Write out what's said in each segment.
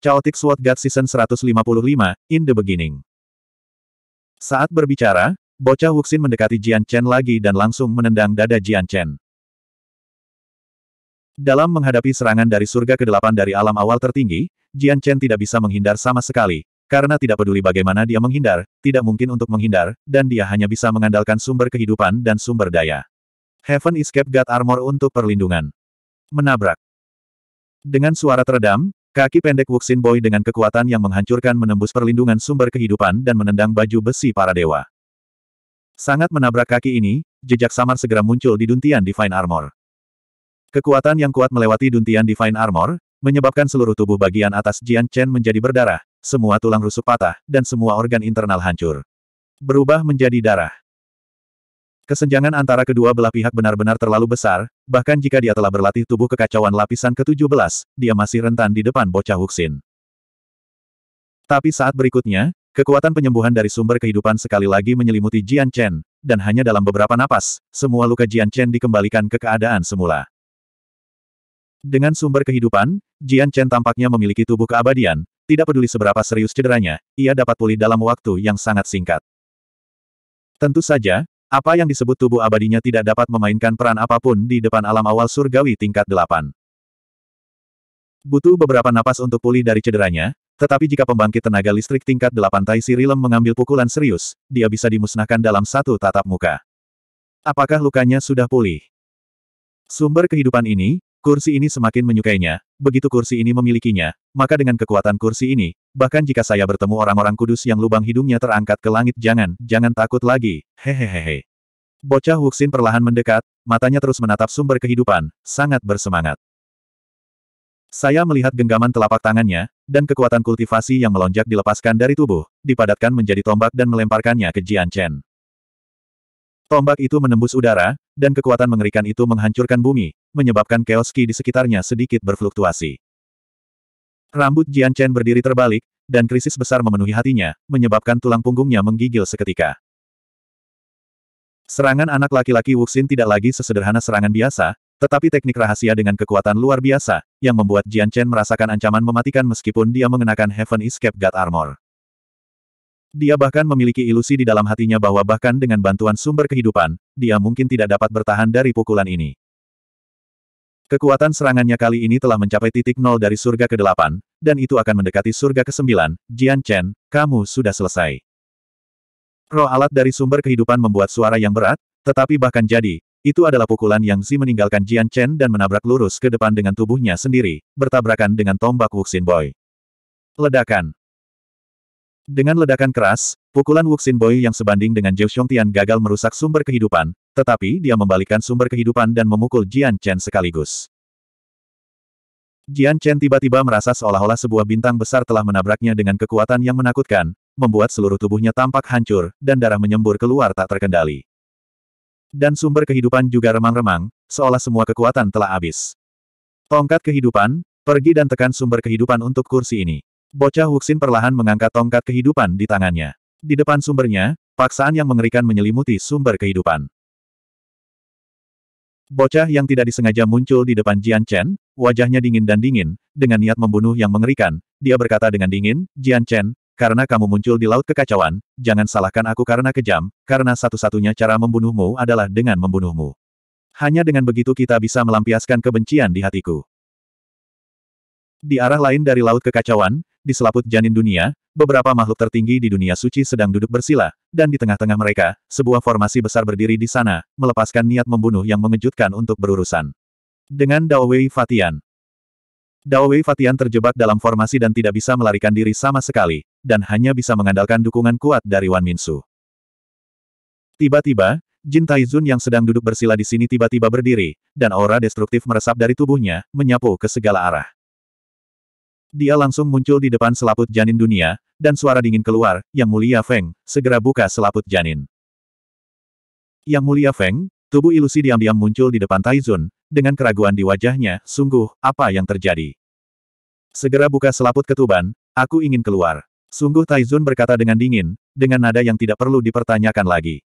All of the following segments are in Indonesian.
Chaotic Sword God Season 155, in the beginning. Saat berbicara, bocah Wuxin mendekati Jian Chen lagi dan langsung menendang dada Jian Chen. Dalam menghadapi serangan dari surga ke-8 dari alam awal tertinggi, Jian Chen tidak bisa menghindar sama sekali, karena tidak peduli bagaimana dia menghindar, tidak mungkin untuk menghindar, dan dia hanya bisa mengandalkan sumber kehidupan dan sumber daya. Heaven Escape God Armor untuk perlindungan. Menabrak. Dengan suara teredam, Kaki pendek Wuxin Boy dengan kekuatan yang menghancurkan menembus perlindungan sumber kehidupan dan menendang baju besi para dewa. Sangat menabrak kaki ini, jejak samar segera muncul di duntian Divine Armor. Kekuatan yang kuat melewati duntian Divine Armor, menyebabkan seluruh tubuh bagian atas Jian Chen menjadi berdarah, semua tulang rusuk patah, dan semua organ internal hancur. Berubah menjadi darah. Kesenjangan antara kedua belah pihak benar-benar terlalu besar, bahkan jika dia telah berlatih tubuh kekacauan lapisan ke-17, dia masih rentan di depan bocah Huxin. Tapi saat berikutnya, kekuatan penyembuhan dari sumber kehidupan sekali lagi menyelimuti Jian Chen, dan hanya dalam beberapa napas, semua luka Jian Chen dikembalikan ke keadaan semula. Dengan sumber kehidupan, Jian Chen tampaknya memiliki tubuh keabadian, tidak peduli seberapa serius cederanya, ia dapat pulih dalam waktu yang sangat singkat. Tentu saja, apa yang disebut tubuh abadinya tidak dapat memainkan peran apapun di depan alam awal surgawi tingkat delapan. Butuh beberapa napas untuk pulih dari cederanya, tetapi jika pembangkit tenaga listrik tingkat delapan Tai Rilem mengambil pukulan serius, dia bisa dimusnahkan dalam satu tatap muka. Apakah lukanya sudah pulih? Sumber kehidupan ini, Kursi ini semakin menyukainya, begitu kursi ini memilikinya, maka dengan kekuatan kursi ini, bahkan jika saya bertemu orang-orang kudus yang lubang hidungnya terangkat ke langit jangan, jangan takut lagi, hehehehe. Bocah Wuxin perlahan mendekat, matanya terus menatap sumber kehidupan, sangat bersemangat. Saya melihat genggaman telapak tangannya, dan kekuatan kultivasi yang melonjak dilepaskan dari tubuh, dipadatkan menjadi tombak dan melemparkannya ke Jian Chen. Tombak itu menembus udara, dan kekuatan mengerikan itu menghancurkan bumi, menyebabkan keoski di sekitarnya sedikit berfluktuasi. Rambut Jian Chen berdiri terbalik, dan krisis besar memenuhi hatinya, menyebabkan tulang punggungnya menggigil seketika. Serangan anak laki-laki Wuxin tidak lagi sesederhana serangan biasa, tetapi teknik rahasia dengan kekuatan luar biasa, yang membuat Jian Chen merasakan ancaman mematikan meskipun dia mengenakan Heaven Escape God Armor. Dia bahkan memiliki ilusi di dalam hatinya bahwa bahkan dengan bantuan sumber kehidupan, dia mungkin tidak dapat bertahan dari pukulan ini. Kekuatan serangannya kali ini telah mencapai titik nol dari surga ke-8, dan itu akan mendekati surga ke-9. Jian Chen, kamu sudah selesai. Roh alat dari sumber kehidupan membuat suara yang berat, tetapi bahkan jadi, itu adalah pukulan yang Zi meninggalkan Jian Chen dan menabrak lurus ke depan dengan tubuhnya sendiri, bertabrakan dengan tombak Wuxin Boy. Ledakan. Dengan ledakan keras, pukulan Wuxin Boy yang sebanding dengan Zhou Tian gagal merusak sumber kehidupan, tetapi dia membalikkan sumber kehidupan dan memukul Jian Chen sekaligus. Jian Chen tiba-tiba merasa seolah-olah sebuah bintang besar telah menabraknya dengan kekuatan yang menakutkan, membuat seluruh tubuhnya tampak hancur, dan darah menyembur keluar tak terkendali. Dan sumber kehidupan juga remang-remang, seolah semua kekuatan telah habis. Tongkat kehidupan, pergi dan tekan sumber kehidupan untuk kursi ini. Bocah Huxin perlahan mengangkat tongkat kehidupan di tangannya. Di depan sumbernya, paksaan yang mengerikan menyelimuti sumber kehidupan. Bocah yang tidak disengaja muncul di depan Jian Chen, wajahnya dingin dan dingin, dengan niat membunuh yang mengerikan, dia berkata dengan dingin, Jian Chen, karena kamu muncul di laut kekacauan, jangan salahkan aku karena kejam, karena satu-satunya cara membunuhmu adalah dengan membunuhmu. Hanya dengan begitu kita bisa melampiaskan kebencian di hatiku. Di arah lain dari laut kekacauan, di selaput janin dunia, beberapa makhluk tertinggi di dunia suci sedang duduk bersila, dan di tengah-tengah mereka, sebuah formasi besar berdiri di sana, melepaskan niat membunuh yang mengejutkan untuk berurusan. Dengan Dao Wei Fatian. Dao Wei Fatian terjebak dalam formasi dan tidak bisa melarikan diri sama sekali, dan hanya bisa mengandalkan dukungan kuat dari Wan Minsu. Tiba-tiba, Jin Taizun yang sedang duduk bersila di sini tiba-tiba berdiri, dan aura destruktif meresap dari tubuhnya, menyapu ke segala arah. Dia langsung muncul di depan selaput janin dunia, dan suara dingin keluar, Yang Mulia Feng, segera buka selaput janin. Yang Mulia Feng, tubuh ilusi diam-diam muncul di depan Taizun, dengan keraguan di wajahnya, sungguh, apa yang terjadi? Segera buka selaput ketuban, aku ingin keluar. Sungguh Taizun berkata dengan dingin, dengan nada yang tidak perlu dipertanyakan lagi.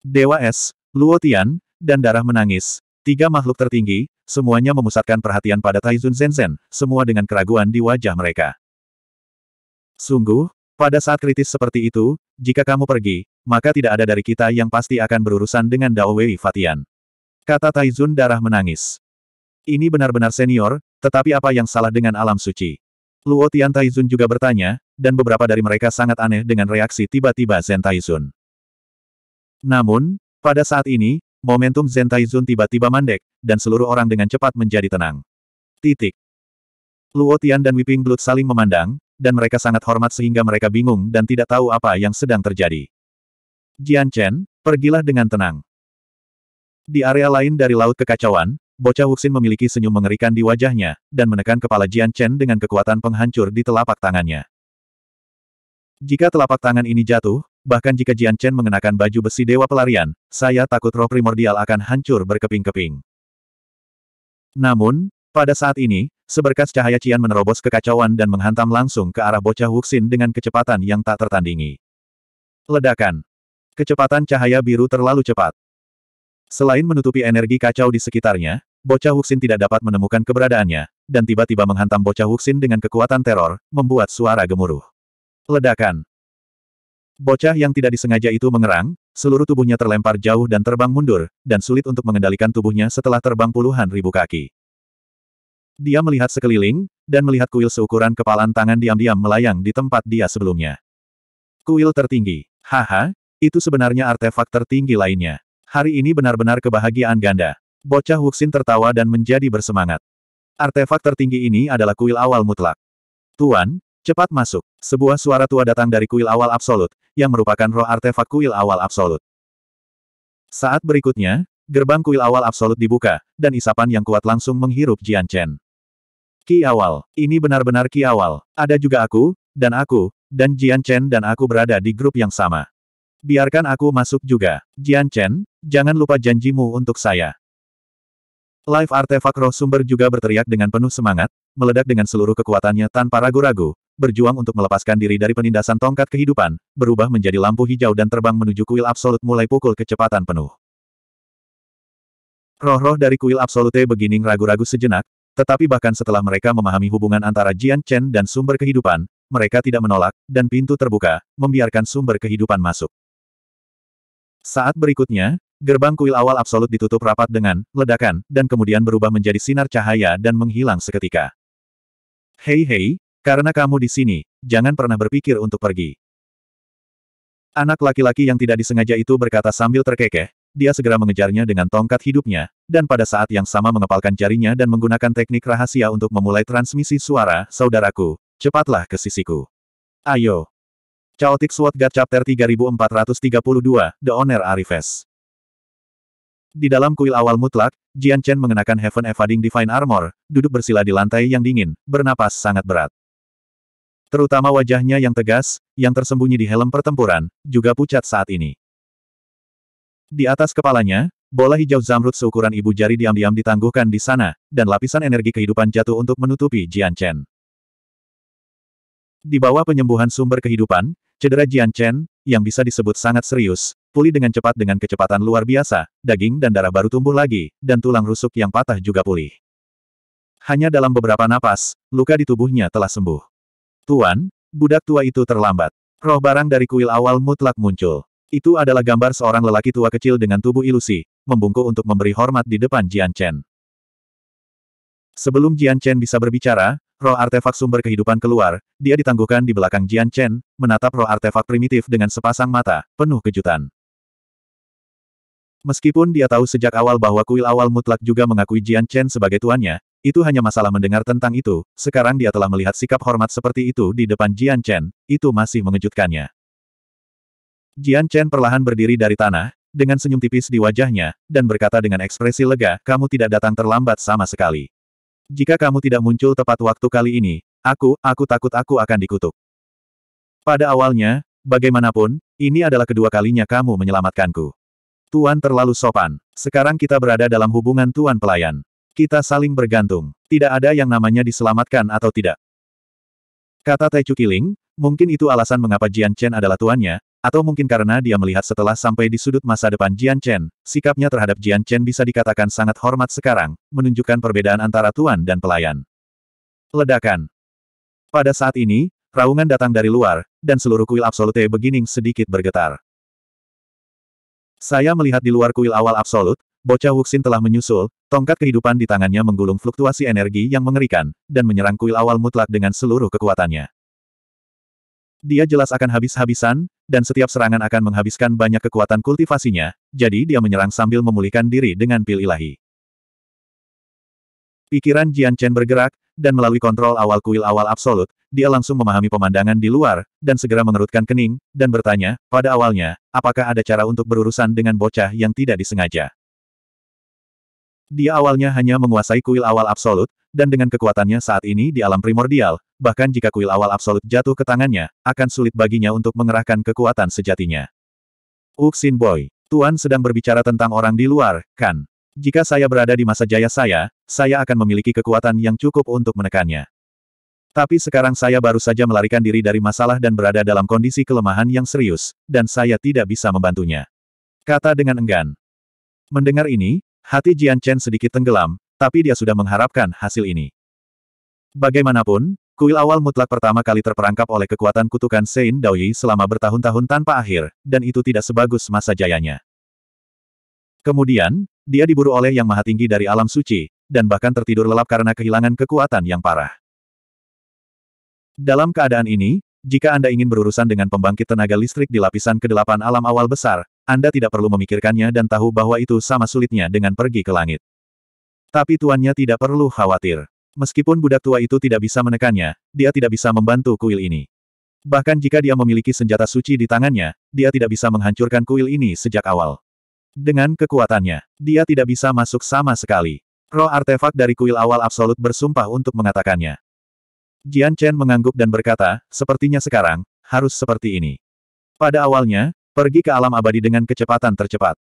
Dewa Es, Luotian, dan darah menangis, tiga makhluk tertinggi, semuanya memusatkan perhatian pada Taizun Zenzen, semua dengan keraguan di wajah mereka. Sungguh, pada saat kritis seperti itu, jika kamu pergi, maka tidak ada dari kita yang pasti akan berurusan dengan Dao Wei Fatian. Kata Taizun darah menangis. Ini benar-benar senior, tetapi apa yang salah dengan alam suci? Luo Tian Taizun juga bertanya, dan beberapa dari mereka sangat aneh dengan reaksi tiba-tiba Zen Taizun. Namun, pada saat ini, Momentum Zen Taizun tiba-tiba mandek, dan seluruh orang dengan cepat menjadi tenang. Titik. Luo Tian dan Wiping Blood saling memandang, dan mereka sangat hormat sehingga mereka bingung dan tidak tahu apa yang sedang terjadi. Jian Chen, pergilah dengan tenang. Di area lain dari Laut Kekacauan, bocah Wuxin memiliki senyum mengerikan di wajahnya, dan menekan kepala Jian Chen dengan kekuatan penghancur di telapak tangannya. Jika telapak tangan ini jatuh, bahkan jika Jian Chen mengenakan baju besi dewa pelarian, saya takut roh primordial akan hancur berkeping-keping. Namun, pada saat ini, seberkas cahaya Cian menerobos kekacauan dan menghantam langsung ke arah bocah Wuxin dengan kecepatan yang tak tertandingi. Ledakan. Kecepatan cahaya biru terlalu cepat. Selain menutupi energi kacau di sekitarnya, bocah Wuxin tidak dapat menemukan keberadaannya, dan tiba-tiba menghantam bocah Wuxin dengan kekuatan teror, membuat suara gemuruh. Ledakan. Bocah yang tidak disengaja itu mengerang, seluruh tubuhnya terlempar jauh dan terbang mundur, dan sulit untuk mengendalikan tubuhnya setelah terbang puluhan ribu kaki. Dia melihat sekeliling, dan melihat kuil seukuran kepalan tangan diam-diam melayang di tempat dia sebelumnya. Kuil tertinggi. Haha, itu sebenarnya artefak tertinggi lainnya. Hari ini benar-benar kebahagiaan ganda. Bocah Wuxin tertawa dan menjadi bersemangat. Artefak tertinggi ini adalah kuil awal mutlak. Tuan, Cepat masuk. Sebuah suara tua datang dari kuil awal absolut, yang merupakan roh artefak kuil awal absolut. Saat berikutnya, gerbang kuil awal absolut dibuka, dan isapan yang kuat langsung menghirup Jian Chen. Ki awal. Ini benar-benar ki awal. Ada juga aku, dan aku, dan Jian Chen dan aku berada di grup yang sama. Biarkan aku masuk juga. Jian Chen, jangan lupa janjimu untuk saya. Live artefak roh sumber juga berteriak dengan penuh semangat, meledak dengan seluruh kekuatannya tanpa ragu-ragu, berjuang untuk melepaskan diri dari penindasan tongkat kehidupan, berubah menjadi lampu hijau dan terbang menuju kuil absolut mulai pukul kecepatan penuh. Roh-roh dari kuil absolute begini ragu-ragu sejenak, tetapi bahkan setelah mereka memahami hubungan antara Jian Chen dan sumber kehidupan, mereka tidak menolak, dan pintu terbuka, membiarkan sumber kehidupan masuk. Saat berikutnya, gerbang kuil awal absolut ditutup rapat dengan ledakan, dan kemudian berubah menjadi sinar cahaya dan menghilang seketika. Hei hei, karena kamu di sini, jangan pernah berpikir untuk pergi. Anak laki-laki yang tidak disengaja itu berkata sambil terkekeh, dia segera mengejarnya dengan tongkat hidupnya, dan pada saat yang sama mengepalkan jarinya dan menggunakan teknik rahasia untuk memulai transmisi suara, saudaraku, cepatlah ke sisiku. Ayo. Chaotic Sword God Chapter 3432, The Owner Arifes. Di dalam kuil awal mutlak, Jian Chen mengenakan Heaven Evading Divine Armor, duduk bersila di lantai yang dingin, bernapas sangat berat. Terutama wajahnya yang tegas, yang tersembunyi di helm pertempuran, juga pucat saat ini. Di atas kepalanya, bola hijau zamrud seukuran ibu jari diam-diam ditangguhkan di sana, dan lapisan energi kehidupan jatuh untuk menutupi Jian Chen. Di bawah penyembuhan sumber kehidupan, cedera Jian Chen, yang bisa disebut sangat serius, pulih dengan cepat dengan kecepatan luar biasa, daging dan darah baru tumbuh lagi, dan tulang rusuk yang patah juga pulih. Hanya dalam beberapa napas, luka di tubuhnya telah sembuh. Tuan, budak tua itu terlambat. Roh barang dari kuil awal mutlak muncul. Itu adalah gambar seorang lelaki tua kecil dengan tubuh ilusi, membungkuk untuk memberi hormat di depan Jian Chen. Sebelum Jian Chen bisa berbicara, roh artefak sumber kehidupan keluar, dia ditangguhkan di belakang Jian Chen, menatap roh artefak primitif dengan sepasang mata, penuh kejutan. Meskipun dia tahu sejak awal bahwa kuil awal mutlak juga mengakui Jian Chen sebagai tuannya, itu hanya masalah mendengar tentang itu, sekarang dia telah melihat sikap hormat seperti itu di depan Jian Chen, itu masih mengejutkannya. Jian Chen perlahan berdiri dari tanah, dengan senyum tipis di wajahnya, dan berkata dengan ekspresi lega, kamu tidak datang terlambat sama sekali. Jika kamu tidak muncul tepat waktu kali ini, aku, aku takut aku akan dikutuk. Pada awalnya, bagaimanapun, ini adalah kedua kalinya kamu menyelamatkanku. Tuan terlalu sopan. Sekarang kita berada dalam hubungan tuan pelayan. Kita saling bergantung. Tidak ada yang namanya diselamatkan atau tidak. Kata Taichu Kiling, mungkin itu alasan mengapa Jian Chen adalah tuannya, atau mungkin karena dia melihat setelah sampai di sudut masa depan Jian Chen, sikapnya terhadap Jian Chen bisa dikatakan sangat hormat sekarang, menunjukkan perbedaan antara tuan dan pelayan. Ledakan. Pada saat ini, raungan datang dari luar, dan seluruh kuil absolute beginning sedikit bergetar. Saya melihat di luar kuil awal absolut, Bocah Wuxin telah menyusul, tongkat kehidupan di tangannya menggulung fluktuasi energi yang mengerikan, dan menyerang kuil awal mutlak dengan seluruh kekuatannya. Dia jelas akan habis-habisan, dan setiap serangan akan menghabiskan banyak kekuatan kultivasinya, jadi dia menyerang sambil memulihkan diri dengan pil ilahi. Pikiran Jian Chen bergerak, dan melalui kontrol awal kuil awal absolut, dia langsung memahami pemandangan di luar, dan segera mengerutkan kening, dan bertanya, pada awalnya, apakah ada cara untuk berurusan dengan bocah yang tidak disengaja. Dia awalnya hanya menguasai kuil awal absolut, dan dengan kekuatannya saat ini di alam primordial, bahkan jika kuil awal absolut jatuh ke tangannya, akan sulit baginya untuk mengerahkan kekuatan sejatinya. Uksin Boy, Tuan sedang berbicara tentang orang di luar, kan? Jika saya berada di masa jaya saya, saya akan memiliki kekuatan yang cukup untuk menekannya. Tapi sekarang saya baru saja melarikan diri dari masalah dan berada dalam kondisi kelemahan yang serius, dan saya tidak bisa membantunya. Kata dengan enggan. Mendengar ini, Hati Jian Chen sedikit tenggelam, tapi dia sudah mengharapkan hasil ini. Bagaimanapun, kuil awal mutlak pertama kali terperangkap oleh kekuatan kutukan Sein Daoyi selama bertahun-tahun tanpa akhir, dan itu tidak sebagus masa jayanya. Kemudian, dia diburu oleh Yang Maha Tinggi dari alam suci, dan bahkan tertidur lelap karena kehilangan kekuatan yang parah. Dalam keadaan ini, jika Anda ingin berurusan dengan pembangkit tenaga listrik di lapisan Kedelapan alam awal besar, anda tidak perlu memikirkannya dan tahu bahwa itu sama sulitnya dengan pergi ke langit. Tapi tuannya tidak perlu khawatir. Meskipun budak tua itu tidak bisa menekannya, dia tidak bisa membantu kuil ini. Bahkan jika dia memiliki senjata suci di tangannya, dia tidak bisa menghancurkan kuil ini sejak awal. Dengan kekuatannya, dia tidak bisa masuk sama sekali. Roh artefak dari kuil awal absolut bersumpah untuk mengatakannya. Jian Chen mengangguk dan berkata, sepertinya sekarang, harus seperti ini. Pada awalnya, Pergi ke alam abadi dengan kecepatan tercepat.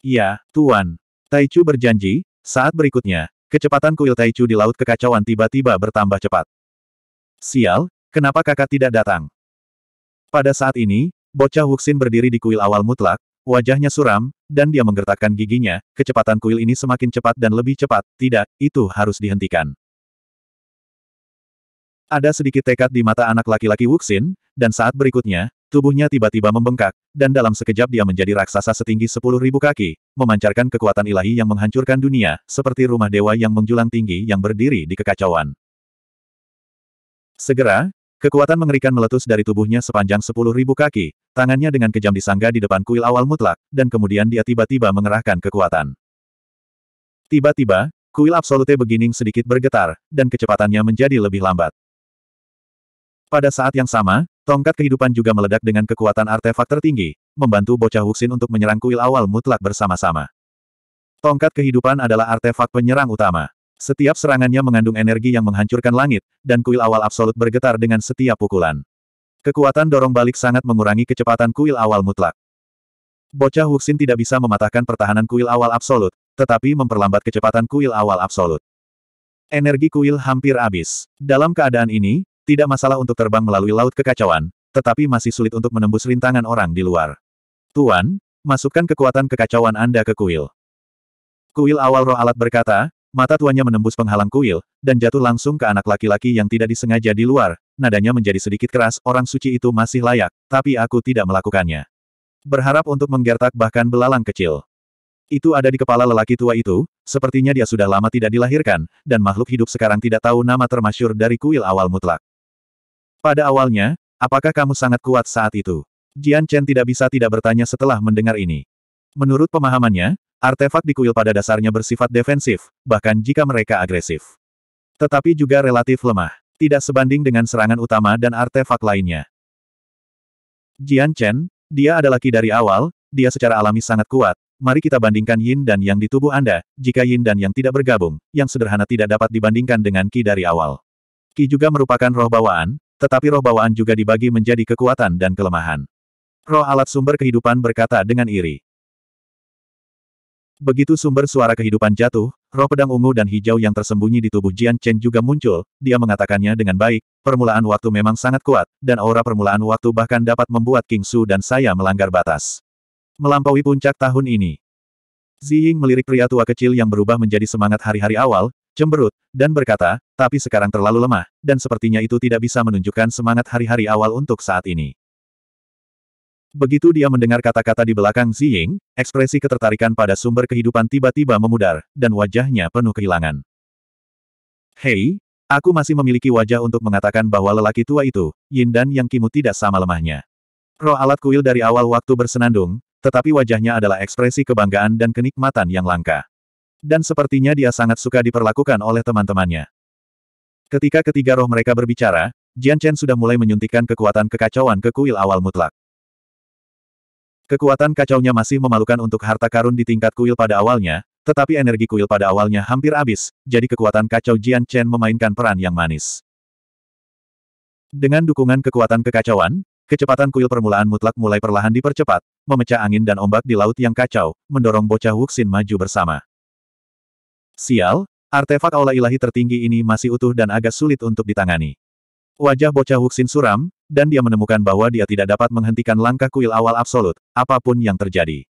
Iya, Tuan. Taichu berjanji, saat berikutnya, kecepatan kuil Taichu di Laut Kekacauan tiba-tiba bertambah cepat. Sial, kenapa kakak tidak datang? Pada saat ini, bocah Wuxin berdiri di kuil awal mutlak, wajahnya suram, dan dia menggertakkan giginya, kecepatan kuil ini semakin cepat dan lebih cepat, tidak, itu harus dihentikan. Ada sedikit tekad di mata anak laki-laki Wuxin, dan saat berikutnya, Tubuhnya tiba-tiba membengkak, dan dalam sekejap dia menjadi raksasa setinggi sepuluh ribu kaki, memancarkan kekuatan ilahi yang menghancurkan dunia, seperti rumah dewa yang menjulang tinggi yang berdiri di kekacauan. Segera, kekuatan mengerikan meletus dari tubuhnya sepanjang sepuluh ribu kaki, tangannya dengan kejam disangga di depan kuil awal mutlak, dan kemudian dia tiba-tiba mengerahkan kekuatan. Tiba-tiba, kuil absolute beginning sedikit bergetar, dan kecepatannya menjadi lebih lambat. Pada saat yang sama, Tongkat kehidupan juga meledak dengan kekuatan artefak tertinggi, membantu bocah Huxin untuk menyerang kuil awal mutlak bersama-sama. Tongkat kehidupan adalah artefak penyerang utama. Setiap serangannya mengandung energi yang menghancurkan langit, dan kuil awal absolut bergetar dengan setiap pukulan. Kekuatan dorong balik sangat mengurangi kecepatan kuil awal mutlak. Bocah Huxin tidak bisa mematahkan pertahanan kuil awal absolut, tetapi memperlambat kecepatan kuil awal absolut. Energi kuil hampir habis. Dalam keadaan ini, tidak masalah untuk terbang melalui laut kekacauan, tetapi masih sulit untuk menembus rintangan orang di luar. Tuan, masukkan kekuatan kekacauan Anda ke kuil. Kuil awal roh alat berkata, mata tuannya menembus penghalang kuil, dan jatuh langsung ke anak laki-laki yang tidak disengaja di luar, nadanya menjadi sedikit keras, orang suci itu masih layak, tapi aku tidak melakukannya. Berharap untuk menggertak bahkan belalang kecil. Itu ada di kepala lelaki tua itu, sepertinya dia sudah lama tidak dilahirkan, dan makhluk hidup sekarang tidak tahu nama termasyur dari kuil awal mutlak. Pada awalnya, apakah kamu sangat kuat saat itu? Jian Chen tidak bisa tidak bertanya setelah mendengar ini. Menurut pemahamannya, artefak di kuil pada dasarnya bersifat defensif, bahkan jika mereka agresif. Tetapi juga relatif lemah, tidak sebanding dengan serangan utama dan artefak lainnya. Jian Chen, dia adalah ki dari awal, dia secara alami sangat kuat, mari kita bandingkan yin dan yang di tubuh Anda, jika yin dan yang tidak bergabung, yang sederhana tidak dapat dibandingkan dengan ki dari awal. Ki juga merupakan roh bawaan, tetapi roh bawaan juga dibagi menjadi kekuatan dan kelemahan. Roh alat sumber kehidupan berkata dengan iri. Begitu sumber suara kehidupan jatuh, roh pedang ungu dan hijau yang tersembunyi di tubuh Jian Chen juga muncul, dia mengatakannya dengan baik, permulaan waktu memang sangat kuat, dan aura permulaan waktu bahkan dapat membuat King Su dan saya melanggar batas. Melampaui puncak tahun ini. Ziying melirik pria tua kecil yang berubah menjadi semangat hari-hari awal, cemberut, dan berkata, tapi sekarang terlalu lemah, dan sepertinya itu tidak bisa menunjukkan semangat hari-hari awal untuk saat ini. Begitu dia mendengar kata-kata di belakang Ziying, ekspresi ketertarikan pada sumber kehidupan tiba-tiba memudar, dan wajahnya penuh kehilangan. Hei, aku masih memiliki wajah untuk mengatakan bahwa lelaki tua itu, Yin dan Yang Kimu tidak sama lemahnya. Roh alat kuil dari awal waktu bersenandung, tetapi wajahnya adalah ekspresi kebanggaan dan kenikmatan yang langka dan sepertinya dia sangat suka diperlakukan oleh teman-temannya. Ketika ketiga roh mereka berbicara, Jian Chen sudah mulai menyuntikkan kekuatan kekacauan ke kuil awal mutlak. Kekuatan kacaunya masih memalukan untuk harta karun di tingkat kuil pada awalnya, tetapi energi kuil pada awalnya hampir habis, jadi kekuatan kacau Jian Chen memainkan peran yang manis. Dengan dukungan kekuatan kekacauan, kecepatan kuil permulaan mutlak mulai perlahan dipercepat, memecah angin dan ombak di laut yang kacau, mendorong bocah Wuxin maju bersama. Sial, artefak aula ilahi tertinggi ini masih utuh dan agak sulit untuk ditangani. Wajah bocah Wuxin suram, dan dia menemukan bahwa dia tidak dapat menghentikan langkah kuil awal absolut, apapun yang terjadi.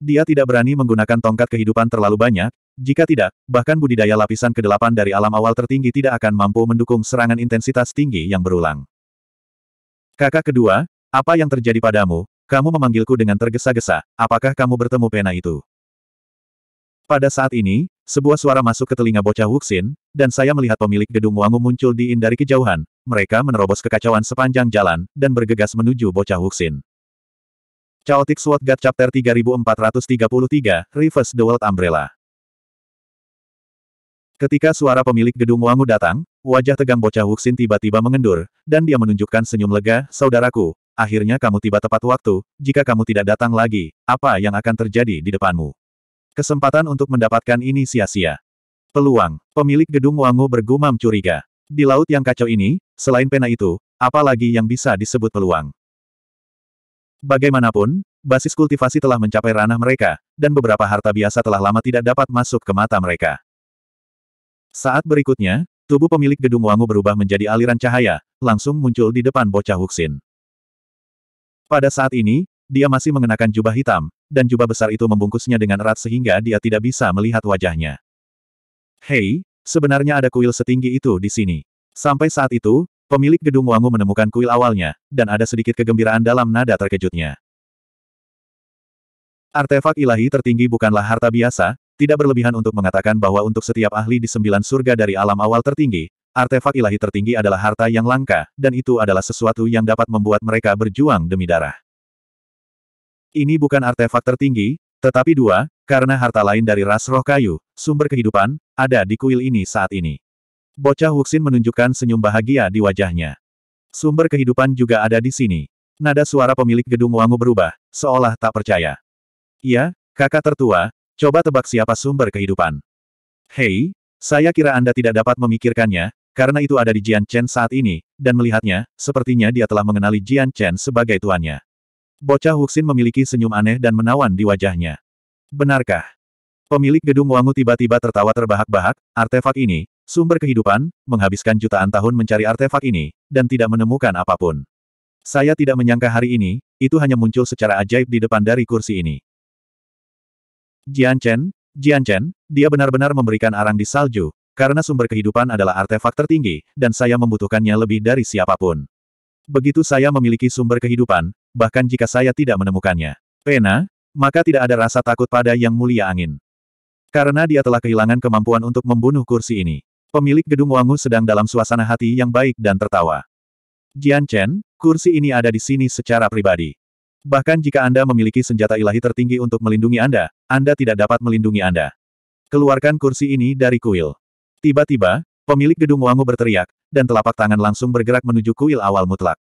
Dia tidak berani menggunakan tongkat kehidupan terlalu banyak, jika tidak, bahkan budidaya lapisan ke kedelapan dari alam awal tertinggi tidak akan mampu mendukung serangan intensitas tinggi yang berulang. Kakak kedua, apa yang terjadi padamu? Kamu memanggilku dengan tergesa-gesa, apakah kamu bertemu pena itu? Pada saat ini, sebuah suara masuk ke telinga bocah Wuxin, dan saya melihat pemilik gedung Wangu muncul diin dari kejauhan. Mereka menerobos kekacauan sepanjang jalan, dan bergegas menuju bocah Wuxin. Chaotic Sword God Chapter 3433, Reverse the World Umbrella. Ketika suara pemilik gedung Wangu datang, wajah tegang bocah Wuxin tiba-tiba mengendur, dan dia menunjukkan senyum lega, saudaraku, akhirnya kamu tiba tepat waktu, jika kamu tidak datang lagi, apa yang akan terjadi di depanmu? Kesempatan untuk mendapatkan ini sia-sia. Peluang. Pemilik gedung Wangu bergumam curiga. Di laut yang kacau ini, selain pena itu, apa lagi yang bisa disebut peluang? Bagaimanapun, basis kultivasi telah mencapai ranah mereka, dan beberapa harta biasa telah lama tidak dapat masuk ke mata mereka. Saat berikutnya, tubuh pemilik gedung Wangu berubah menjadi aliran cahaya, langsung muncul di depan bocah Huxin. Pada saat ini, dia masih mengenakan jubah hitam, dan jubah besar itu membungkusnya dengan erat sehingga dia tidak bisa melihat wajahnya. Hei, sebenarnya ada kuil setinggi itu di sini. Sampai saat itu, pemilik gedung Wangu menemukan kuil awalnya, dan ada sedikit kegembiraan dalam nada terkejutnya. Artefak ilahi tertinggi bukanlah harta biasa, tidak berlebihan untuk mengatakan bahwa untuk setiap ahli di sembilan surga dari alam awal tertinggi, artefak ilahi tertinggi adalah harta yang langka, dan itu adalah sesuatu yang dapat membuat mereka berjuang demi darah. Ini bukan artefak tertinggi, tetapi dua, karena harta lain dari ras roh kayu, sumber kehidupan, ada di kuil ini saat ini. Bocah Wuxin menunjukkan senyum bahagia di wajahnya. Sumber kehidupan juga ada di sini. Nada suara pemilik gedung Wangu berubah, seolah tak percaya. Iya, kakak tertua, coba tebak siapa sumber kehidupan. Hei, saya kira Anda tidak dapat memikirkannya, karena itu ada di Jian Chen saat ini, dan melihatnya, sepertinya dia telah mengenali Jian Chen sebagai tuannya. Bocah Huxin memiliki senyum aneh dan menawan di wajahnya. Benarkah? Pemilik gedung Wangu tiba-tiba tertawa terbahak-bahak, artefak ini, sumber kehidupan, menghabiskan jutaan tahun mencari artefak ini, dan tidak menemukan apapun. Saya tidak menyangka hari ini, itu hanya muncul secara ajaib di depan dari kursi ini. Jian Chen, Jian Chen, dia benar-benar memberikan arang di salju, karena sumber kehidupan adalah artefak tertinggi, dan saya membutuhkannya lebih dari siapapun begitu saya memiliki sumber kehidupan, bahkan jika saya tidak menemukannya. Pena, maka tidak ada rasa takut pada Yang Mulia Angin. Karena dia telah kehilangan kemampuan untuk membunuh kursi ini. Pemilik gedung Wangu sedang dalam suasana hati yang baik dan tertawa. Jian Chen, kursi ini ada di sini secara pribadi. Bahkan jika Anda memiliki senjata ilahi tertinggi untuk melindungi Anda, Anda tidak dapat melindungi Anda. Keluarkan kursi ini dari kuil. Tiba-tiba, Pemilik gedung Wangu berteriak, dan telapak tangan langsung bergerak menuju kuil awal mutlak.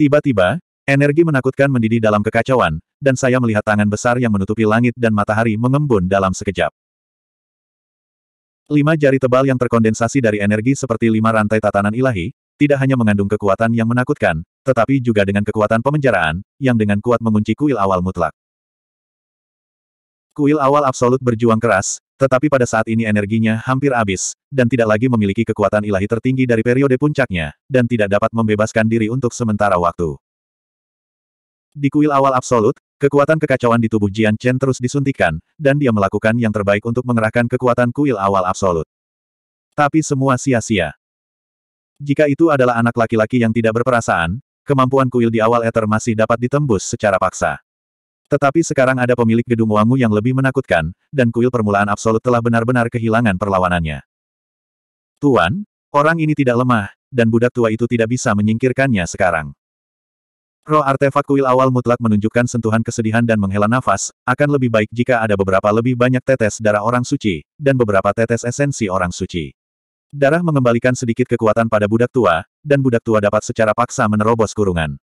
Tiba-tiba, energi menakutkan mendidih dalam kekacauan, dan saya melihat tangan besar yang menutupi langit dan matahari mengembun dalam sekejap. Lima jari tebal yang terkondensasi dari energi seperti lima rantai tatanan ilahi, tidak hanya mengandung kekuatan yang menakutkan, tetapi juga dengan kekuatan pemenjaraan, yang dengan kuat mengunci kuil awal mutlak. Kuil awal absolut berjuang keras, tetapi pada saat ini energinya hampir habis, dan tidak lagi memiliki kekuatan ilahi tertinggi dari periode puncaknya, dan tidak dapat membebaskan diri untuk sementara waktu. Di kuil awal absolut, kekuatan kekacauan di tubuh Jian Chen terus disuntikan, dan dia melakukan yang terbaik untuk mengerahkan kekuatan kuil awal absolut. Tapi semua sia-sia. Jika itu adalah anak laki-laki yang tidak berperasaan, kemampuan kuil di awal ether masih dapat ditembus secara paksa. Tetapi sekarang ada pemilik gedung Wangu yang lebih menakutkan, dan kuil permulaan absolut telah benar-benar kehilangan perlawanannya. Tuan, orang ini tidak lemah, dan budak tua itu tidak bisa menyingkirkannya sekarang. Roh artefak kuil awal mutlak menunjukkan sentuhan kesedihan dan menghela nafas, akan lebih baik jika ada beberapa lebih banyak tetes darah orang suci, dan beberapa tetes esensi orang suci. Darah mengembalikan sedikit kekuatan pada budak tua, dan budak tua dapat secara paksa menerobos kurungan.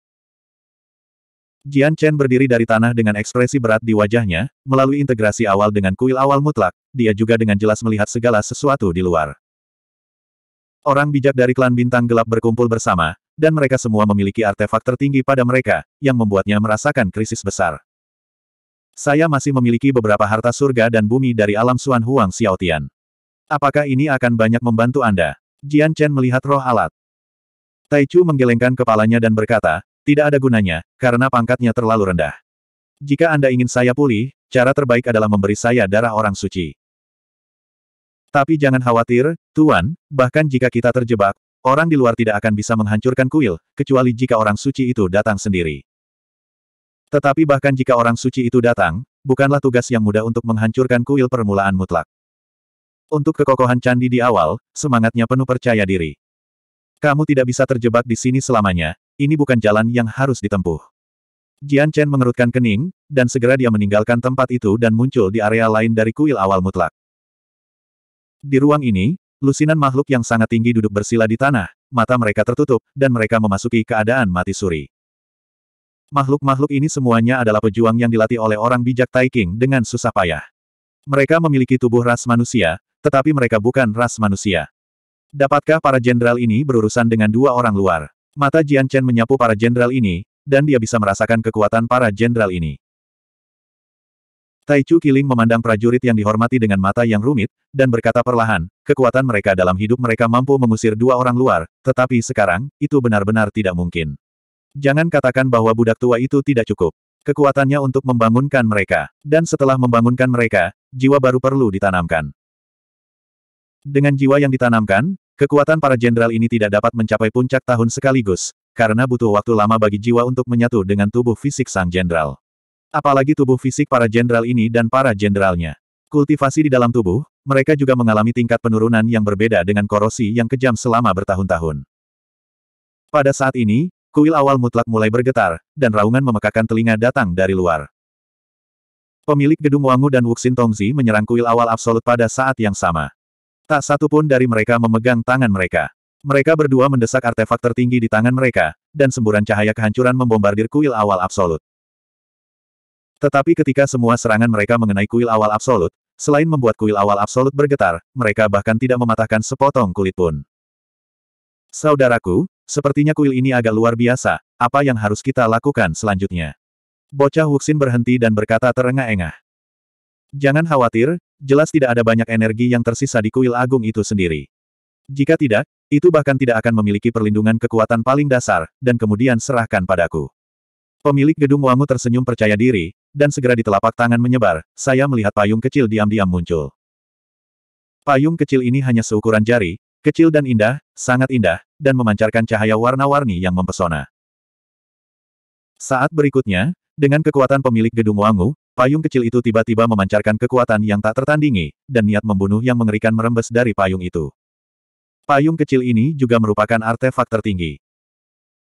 Jian Chen berdiri dari tanah dengan ekspresi berat di wajahnya, melalui integrasi awal dengan kuil awal mutlak, dia juga dengan jelas melihat segala sesuatu di luar. Orang bijak dari klan bintang gelap berkumpul bersama, dan mereka semua memiliki artefak tertinggi pada mereka, yang membuatnya merasakan krisis besar. Saya masih memiliki beberapa harta surga dan bumi dari alam Suan Huang Xiaotian. Apakah ini akan banyak membantu Anda? Jian Chen melihat roh alat. Taichu menggelengkan kepalanya dan berkata, tidak ada gunanya, karena pangkatnya terlalu rendah. Jika Anda ingin saya pulih, cara terbaik adalah memberi saya darah orang suci. Tapi jangan khawatir, Tuan, bahkan jika kita terjebak, orang di luar tidak akan bisa menghancurkan kuil, kecuali jika orang suci itu datang sendiri. Tetapi bahkan jika orang suci itu datang, bukanlah tugas yang mudah untuk menghancurkan kuil permulaan mutlak. Untuk kekokohan candi di awal, semangatnya penuh percaya diri. Kamu tidak bisa terjebak di sini selamanya, ini bukan jalan yang harus ditempuh. Jian Chen mengerutkan kening, dan segera dia meninggalkan tempat itu dan muncul di area lain dari kuil awal mutlak. Di ruang ini, lusinan makhluk yang sangat tinggi duduk bersila di tanah, mata mereka tertutup, dan mereka memasuki keadaan mati suri. Makhluk-makhluk ini semuanya adalah pejuang yang dilatih oleh orang bijak Taiking dengan susah payah. Mereka memiliki tubuh ras manusia, tetapi mereka bukan ras manusia. Dapatkah para jenderal ini berurusan dengan dua orang luar? Mata Jian Chen menyapu para jenderal ini, dan dia bisa merasakan kekuatan para jenderal ini. Tai Chu Kiling memandang prajurit yang dihormati dengan mata yang rumit, dan berkata perlahan, kekuatan mereka dalam hidup mereka mampu mengusir dua orang luar, tetapi sekarang, itu benar-benar tidak mungkin. Jangan katakan bahwa budak tua itu tidak cukup. Kekuatannya untuk membangunkan mereka. Dan setelah membangunkan mereka, jiwa baru perlu ditanamkan. Dengan jiwa yang ditanamkan, Kekuatan para jenderal ini tidak dapat mencapai puncak tahun sekaligus, karena butuh waktu lama bagi jiwa untuk menyatu dengan tubuh fisik sang jenderal. Apalagi tubuh fisik para jenderal ini dan para jenderalnya. Kultivasi di dalam tubuh, mereka juga mengalami tingkat penurunan yang berbeda dengan korosi yang kejam selama bertahun-tahun. Pada saat ini, kuil awal mutlak mulai bergetar, dan raungan memekakan telinga datang dari luar. Pemilik gedung Wangu dan Wuxin Tongzi menyerang kuil awal absolut pada saat yang sama. Tak satu pun dari mereka memegang tangan mereka. Mereka berdua mendesak artefak tertinggi di tangan mereka, dan semburan cahaya kehancuran membombardir kuil awal absolut. Tetapi ketika semua serangan mereka mengenai kuil awal absolut, selain membuat kuil awal absolut bergetar, mereka bahkan tidak mematahkan sepotong kulit pun. Saudaraku, sepertinya kuil ini agak luar biasa, apa yang harus kita lakukan selanjutnya? Bocah Wuxin berhenti dan berkata terengah-engah. Jangan khawatir, jelas tidak ada banyak energi yang tersisa di kuil agung itu sendiri. Jika tidak, itu bahkan tidak akan memiliki perlindungan kekuatan paling dasar, dan kemudian serahkan padaku. Pemilik gedung Wangu tersenyum percaya diri, dan segera di telapak tangan menyebar, saya melihat payung kecil diam-diam muncul. Payung kecil ini hanya seukuran jari, kecil dan indah, sangat indah, dan memancarkan cahaya warna-warni yang mempesona. Saat berikutnya, dengan kekuatan pemilik gedung Wangu, payung kecil itu tiba-tiba memancarkan kekuatan yang tak tertandingi, dan niat membunuh yang mengerikan merembes dari payung itu. Payung kecil ini juga merupakan artefak tertinggi.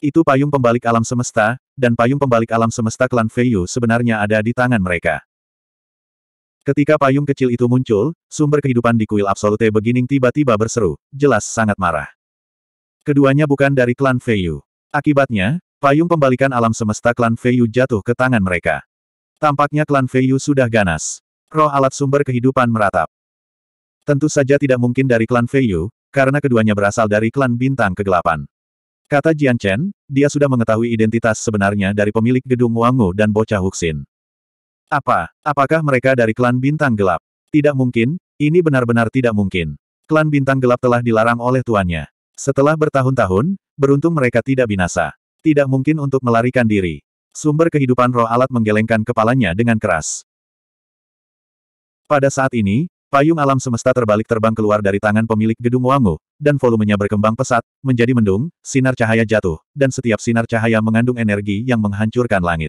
Itu payung pembalik alam semesta, dan payung pembalik alam semesta klan Feiyu sebenarnya ada di tangan mereka. Ketika payung kecil itu muncul, sumber kehidupan di kuil absolute beginning tiba-tiba berseru, jelas sangat marah. Keduanya bukan dari klan Feiyu. Akibatnya, Payung pembalikan alam semesta klan Feiyu jatuh ke tangan mereka. Tampaknya klan Feiyu sudah ganas. Roh alat sumber kehidupan meratap. Tentu saja tidak mungkin dari klan Feiyu, karena keduanya berasal dari klan bintang kegelapan. Kata Jian Chen, dia sudah mengetahui identitas sebenarnya dari pemilik gedung Wangu dan bocah Huxin. Apa? Apakah mereka dari klan bintang gelap? Tidak mungkin, ini benar-benar tidak mungkin. Klan bintang gelap telah dilarang oleh tuannya. Setelah bertahun-tahun, beruntung mereka tidak binasa. Tidak mungkin untuk melarikan diri. Sumber kehidupan roh alat menggelengkan kepalanya dengan keras. Pada saat ini, payung alam semesta terbalik terbang keluar dari tangan pemilik gedung Wangu, dan volumenya berkembang pesat, menjadi mendung, sinar cahaya jatuh, dan setiap sinar cahaya mengandung energi yang menghancurkan langit.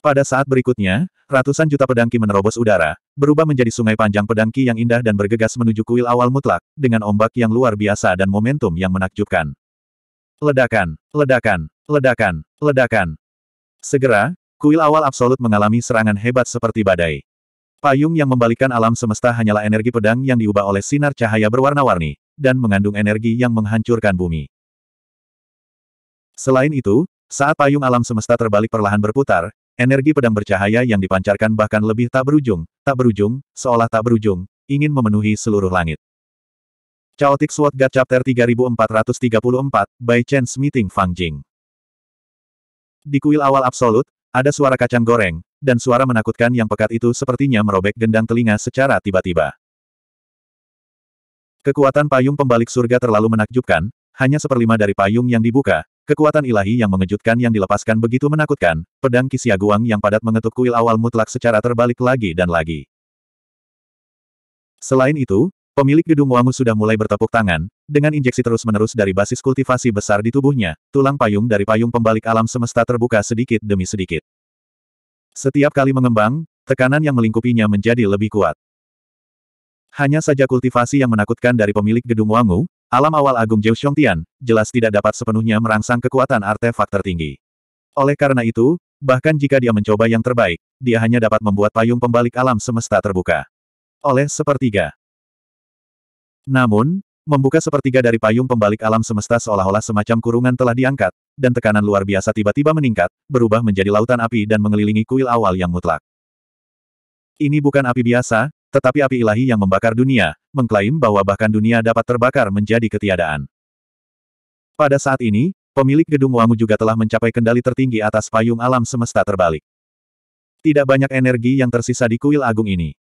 Pada saat berikutnya, ratusan juta pedangki menerobos udara, berubah menjadi sungai panjang pedangki yang indah dan bergegas menuju kuil awal mutlak, dengan ombak yang luar biasa dan momentum yang menakjubkan. Ledakan, ledakan, ledakan, ledakan. Segera, kuil awal absolut mengalami serangan hebat seperti badai. Payung yang membalikkan alam semesta hanyalah energi pedang yang diubah oleh sinar cahaya berwarna-warni, dan mengandung energi yang menghancurkan bumi. Selain itu, saat payung alam semesta terbalik perlahan berputar, energi pedang bercahaya yang dipancarkan bahkan lebih tak berujung, tak berujung, seolah tak berujung, ingin memenuhi seluruh langit. Chaotic Sword God Chapter 3434, by Chance Meeting Fang Jing. Di kuil awal absolut, ada suara kacang goreng, dan suara menakutkan yang pekat itu sepertinya merobek gendang telinga secara tiba-tiba. Kekuatan payung pembalik surga terlalu menakjubkan, hanya seperlima dari payung yang dibuka, kekuatan ilahi yang mengejutkan yang dilepaskan begitu menakutkan, pedang kisiaguang yang padat mengetuk kuil awal mutlak secara terbalik lagi dan lagi. Selain itu, Pemilik gedung Wangu sudah mulai bertepuk tangan, dengan injeksi terus-menerus dari basis kultivasi besar di tubuhnya, tulang payung dari payung pembalik alam semesta terbuka sedikit demi sedikit. Setiap kali mengembang, tekanan yang melingkupinya menjadi lebih kuat. Hanya saja kultivasi yang menakutkan dari pemilik gedung Wangu, alam awal Agung Jiu Tian, jelas tidak dapat sepenuhnya merangsang kekuatan artefak tertinggi. Oleh karena itu, bahkan jika dia mencoba yang terbaik, dia hanya dapat membuat payung pembalik alam semesta terbuka. Oleh sepertiga, namun, membuka sepertiga dari payung pembalik alam semesta seolah-olah semacam kurungan telah diangkat, dan tekanan luar biasa tiba-tiba meningkat, berubah menjadi lautan api dan mengelilingi kuil awal yang mutlak. Ini bukan api biasa, tetapi api ilahi yang membakar dunia, mengklaim bahwa bahkan dunia dapat terbakar menjadi ketiadaan. Pada saat ini, pemilik gedung Wangu juga telah mencapai kendali tertinggi atas payung alam semesta terbalik. Tidak banyak energi yang tersisa di kuil agung ini.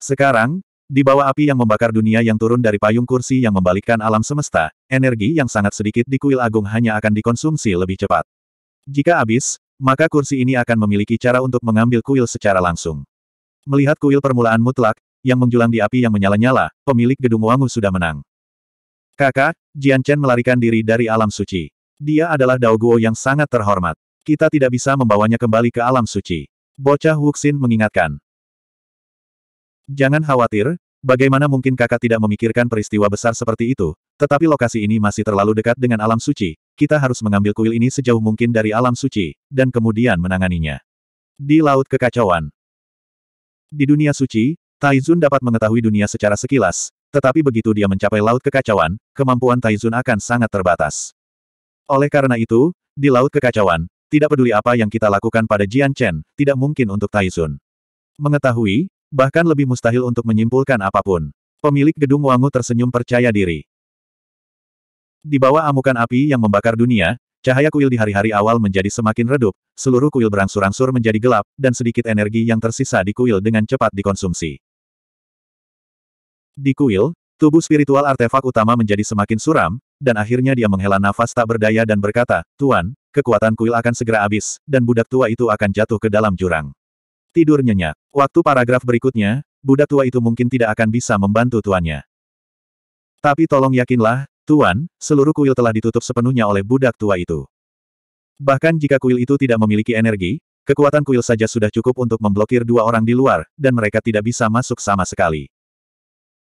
Sekarang, di bawah api yang membakar dunia yang turun dari payung kursi yang membalikkan alam semesta, energi yang sangat sedikit di kuil agung hanya akan dikonsumsi lebih cepat. Jika habis, maka kursi ini akan memiliki cara untuk mengambil kuil secara langsung. Melihat kuil permulaan mutlak, yang menjulang di api yang menyala-nyala, pemilik gedung Wangu sudah menang. Kakak, Jian Chen melarikan diri dari alam suci. Dia adalah Dao Guo yang sangat terhormat. Kita tidak bisa membawanya kembali ke alam suci. Bocah Wuxin mengingatkan, Jangan khawatir, bagaimana mungkin kakak tidak memikirkan peristiwa besar seperti itu, tetapi lokasi ini masih terlalu dekat dengan alam suci, kita harus mengambil kuil ini sejauh mungkin dari alam suci, dan kemudian menanganinya. Di Laut Kekacauan Di dunia suci, Taizun dapat mengetahui dunia secara sekilas, tetapi begitu dia mencapai Laut Kekacauan, kemampuan Taizun akan sangat terbatas. Oleh karena itu, di Laut Kekacauan, tidak peduli apa yang kita lakukan pada Jian Chen, tidak mungkin untuk Taizun. Mengetahui, Bahkan lebih mustahil untuk menyimpulkan apapun. Pemilik gedung Wangu tersenyum percaya diri. Di bawah amukan api yang membakar dunia, cahaya kuil di hari-hari awal menjadi semakin redup, seluruh kuil berangsur-angsur menjadi gelap, dan sedikit energi yang tersisa di kuil dengan cepat dikonsumsi. Di kuil, tubuh spiritual artefak utama menjadi semakin suram, dan akhirnya dia menghela nafas tak berdaya dan berkata, Tuan, kekuatan kuil akan segera habis, dan budak tua itu akan jatuh ke dalam jurang. Tidur nyenyak. Waktu paragraf berikutnya, budak tua itu mungkin tidak akan bisa membantu tuannya. Tapi tolong yakinlah, tuan, seluruh kuil telah ditutup sepenuhnya oleh budak tua itu. Bahkan jika kuil itu tidak memiliki energi, kekuatan kuil saja sudah cukup untuk memblokir dua orang di luar, dan mereka tidak bisa masuk sama sekali.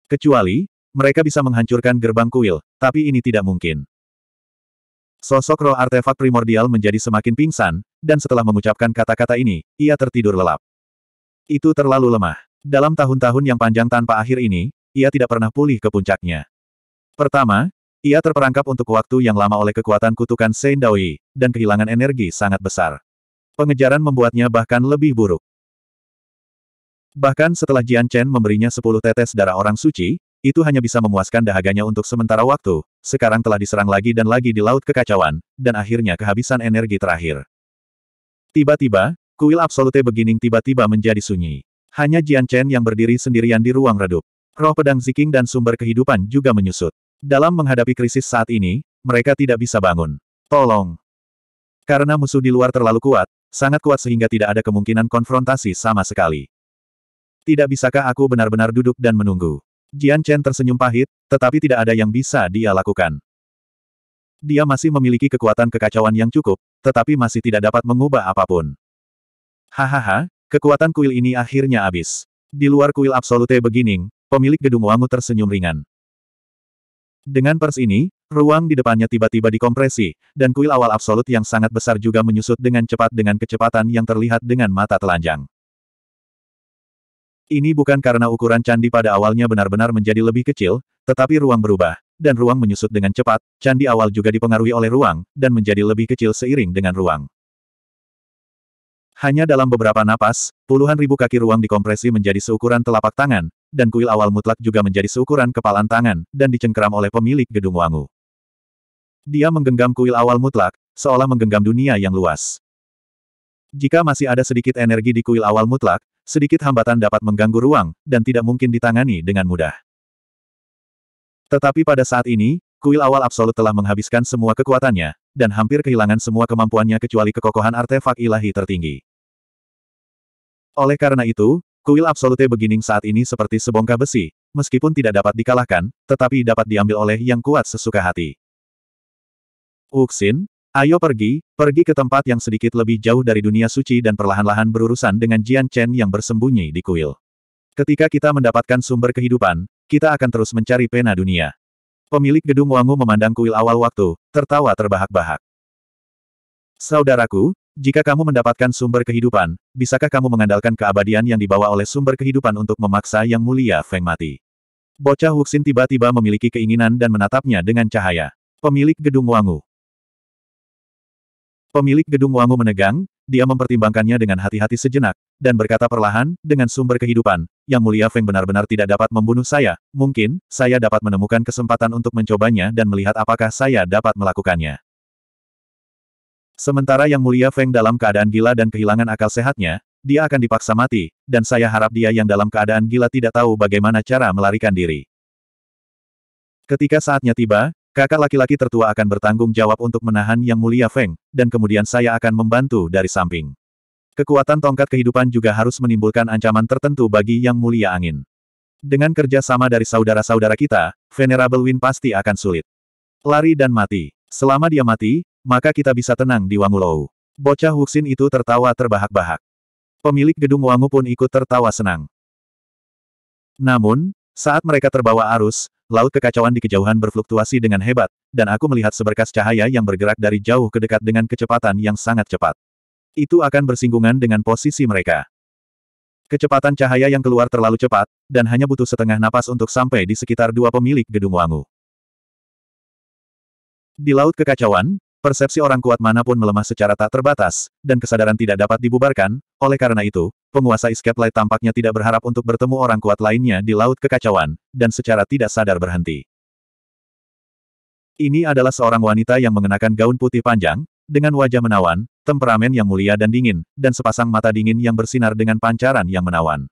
Kecuali, mereka bisa menghancurkan gerbang kuil, tapi ini tidak mungkin. Sosok roh artefak primordial menjadi semakin pingsan, dan setelah mengucapkan kata-kata ini, ia tertidur lelap. Itu terlalu lemah. Dalam tahun-tahun yang panjang tanpa akhir ini, ia tidak pernah pulih ke puncaknya. Pertama, ia terperangkap untuk waktu yang lama oleh kekuatan kutukan Saint Daoi, dan kehilangan energi sangat besar. Pengejaran membuatnya bahkan lebih buruk. Bahkan setelah Jian Chen memberinya 10 tetes darah orang suci, itu hanya bisa memuaskan dahaganya untuk sementara waktu, sekarang telah diserang lagi dan lagi di Laut Kekacauan, dan akhirnya kehabisan energi terakhir. Tiba-tiba, Kuil Absolute Beginning tiba-tiba menjadi sunyi. Hanya Jian Chen yang berdiri sendirian di ruang redup. Roh pedang Ziking dan sumber kehidupan juga menyusut. Dalam menghadapi krisis saat ini, mereka tidak bisa bangun. Tolong! Karena musuh di luar terlalu kuat, sangat kuat sehingga tidak ada kemungkinan konfrontasi sama sekali. Tidak bisakah aku benar-benar duduk dan menunggu? Jian Chen tersenyum pahit, tetapi tidak ada yang bisa dia lakukan. Dia masih memiliki kekuatan kekacauan yang cukup, tetapi masih tidak dapat mengubah apapun. Hahaha, kekuatan kuil ini akhirnya habis. Di luar kuil absolute beginning, pemilik gedung Wangu tersenyum ringan. Dengan pers ini, ruang di depannya tiba-tiba dikompresi, dan kuil awal absolut yang sangat besar juga menyusut dengan cepat dengan kecepatan yang terlihat dengan mata telanjang. Ini bukan karena ukuran candi pada awalnya benar-benar menjadi lebih kecil, tetapi ruang berubah, dan ruang menyusut dengan cepat, candi awal juga dipengaruhi oleh ruang, dan menjadi lebih kecil seiring dengan ruang. Hanya dalam beberapa napas, puluhan ribu kaki ruang dikompresi menjadi seukuran telapak tangan, dan kuil awal mutlak juga menjadi seukuran kepalan tangan, dan dicengkeram oleh pemilik gedung Wangu. Dia menggenggam kuil awal mutlak, seolah menggenggam dunia yang luas. Jika masih ada sedikit energi di kuil awal mutlak, sedikit hambatan dapat mengganggu ruang, dan tidak mungkin ditangani dengan mudah. Tetapi pada saat ini, kuil awal absolut telah menghabiskan semua kekuatannya, dan hampir kehilangan semua kemampuannya kecuali kekokohan artefak ilahi tertinggi. Oleh karena itu, kuil absolute beginning saat ini seperti sebongkah besi, meskipun tidak dapat dikalahkan, tetapi dapat diambil oleh yang kuat sesuka hati. Uksin, ayo pergi, pergi ke tempat yang sedikit lebih jauh dari dunia suci dan perlahan-lahan berurusan dengan Jian Chen yang bersembunyi di kuil. Ketika kita mendapatkan sumber kehidupan, kita akan terus mencari pena dunia. Pemilik gedung Wangu memandang kuil awal waktu, tertawa terbahak-bahak. Saudaraku, jika kamu mendapatkan sumber kehidupan, bisakah kamu mengandalkan keabadian yang dibawa oleh sumber kehidupan untuk memaksa yang mulia Feng mati? Bocah Wuxin tiba-tiba memiliki keinginan dan menatapnya dengan cahaya. Pemilik gedung Wangu. Pemilik gedung Wangu menegang, dia mempertimbangkannya dengan hati-hati sejenak, dan berkata perlahan, dengan sumber kehidupan, yang mulia Feng benar-benar tidak dapat membunuh saya, mungkin, saya dapat menemukan kesempatan untuk mencobanya dan melihat apakah saya dapat melakukannya. Sementara Yang Mulia Feng dalam keadaan gila dan kehilangan akal sehatnya, dia akan dipaksa mati, dan saya harap dia yang dalam keadaan gila tidak tahu bagaimana cara melarikan diri. Ketika saatnya tiba, kakak laki-laki tertua akan bertanggung jawab untuk menahan Yang Mulia Feng, dan kemudian saya akan membantu dari samping. Kekuatan tongkat kehidupan juga harus menimbulkan ancaman tertentu bagi Yang Mulia Angin. Dengan kerja sama dari saudara-saudara kita, Venerable Win pasti akan sulit. Lari dan mati. Selama dia mati, maka kita bisa tenang di Wangulou. Bocah Wuxin itu tertawa terbahak-bahak. Pemilik gedung Wangu pun ikut tertawa senang. Namun, saat mereka terbawa arus, laut kekacauan di kejauhan berfluktuasi dengan hebat, dan aku melihat seberkas cahaya yang bergerak dari jauh ke dekat dengan kecepatan yang sangat cepat. Itu akan bersinggungan dengan posisi mereka. Kecepatan cahaya yang keluar terlalu cepat, dan hanya butuh setengah napas untuk sampai di sekitar dua pemilik gedung Wangu. Di laut kekacauan, Persepsi orang kuat manapun melemah secara tak terbatas, dan kesadaran tidak dapat dibubarkan, oleh karena itu, penguasa Escape Light tampaknya tidak berharap untuk bertemu orang kuat lainnya di Laut Kekacauan, dan secara tidak sadar berhenti. Ini adalah seorang wanita yang mengenakan gaun putih panjang, dengan wajah menawan, temperamen yang mulia dan dingin, dan sepasang mata dingin yang bersinar dengan pancaran yang menawan.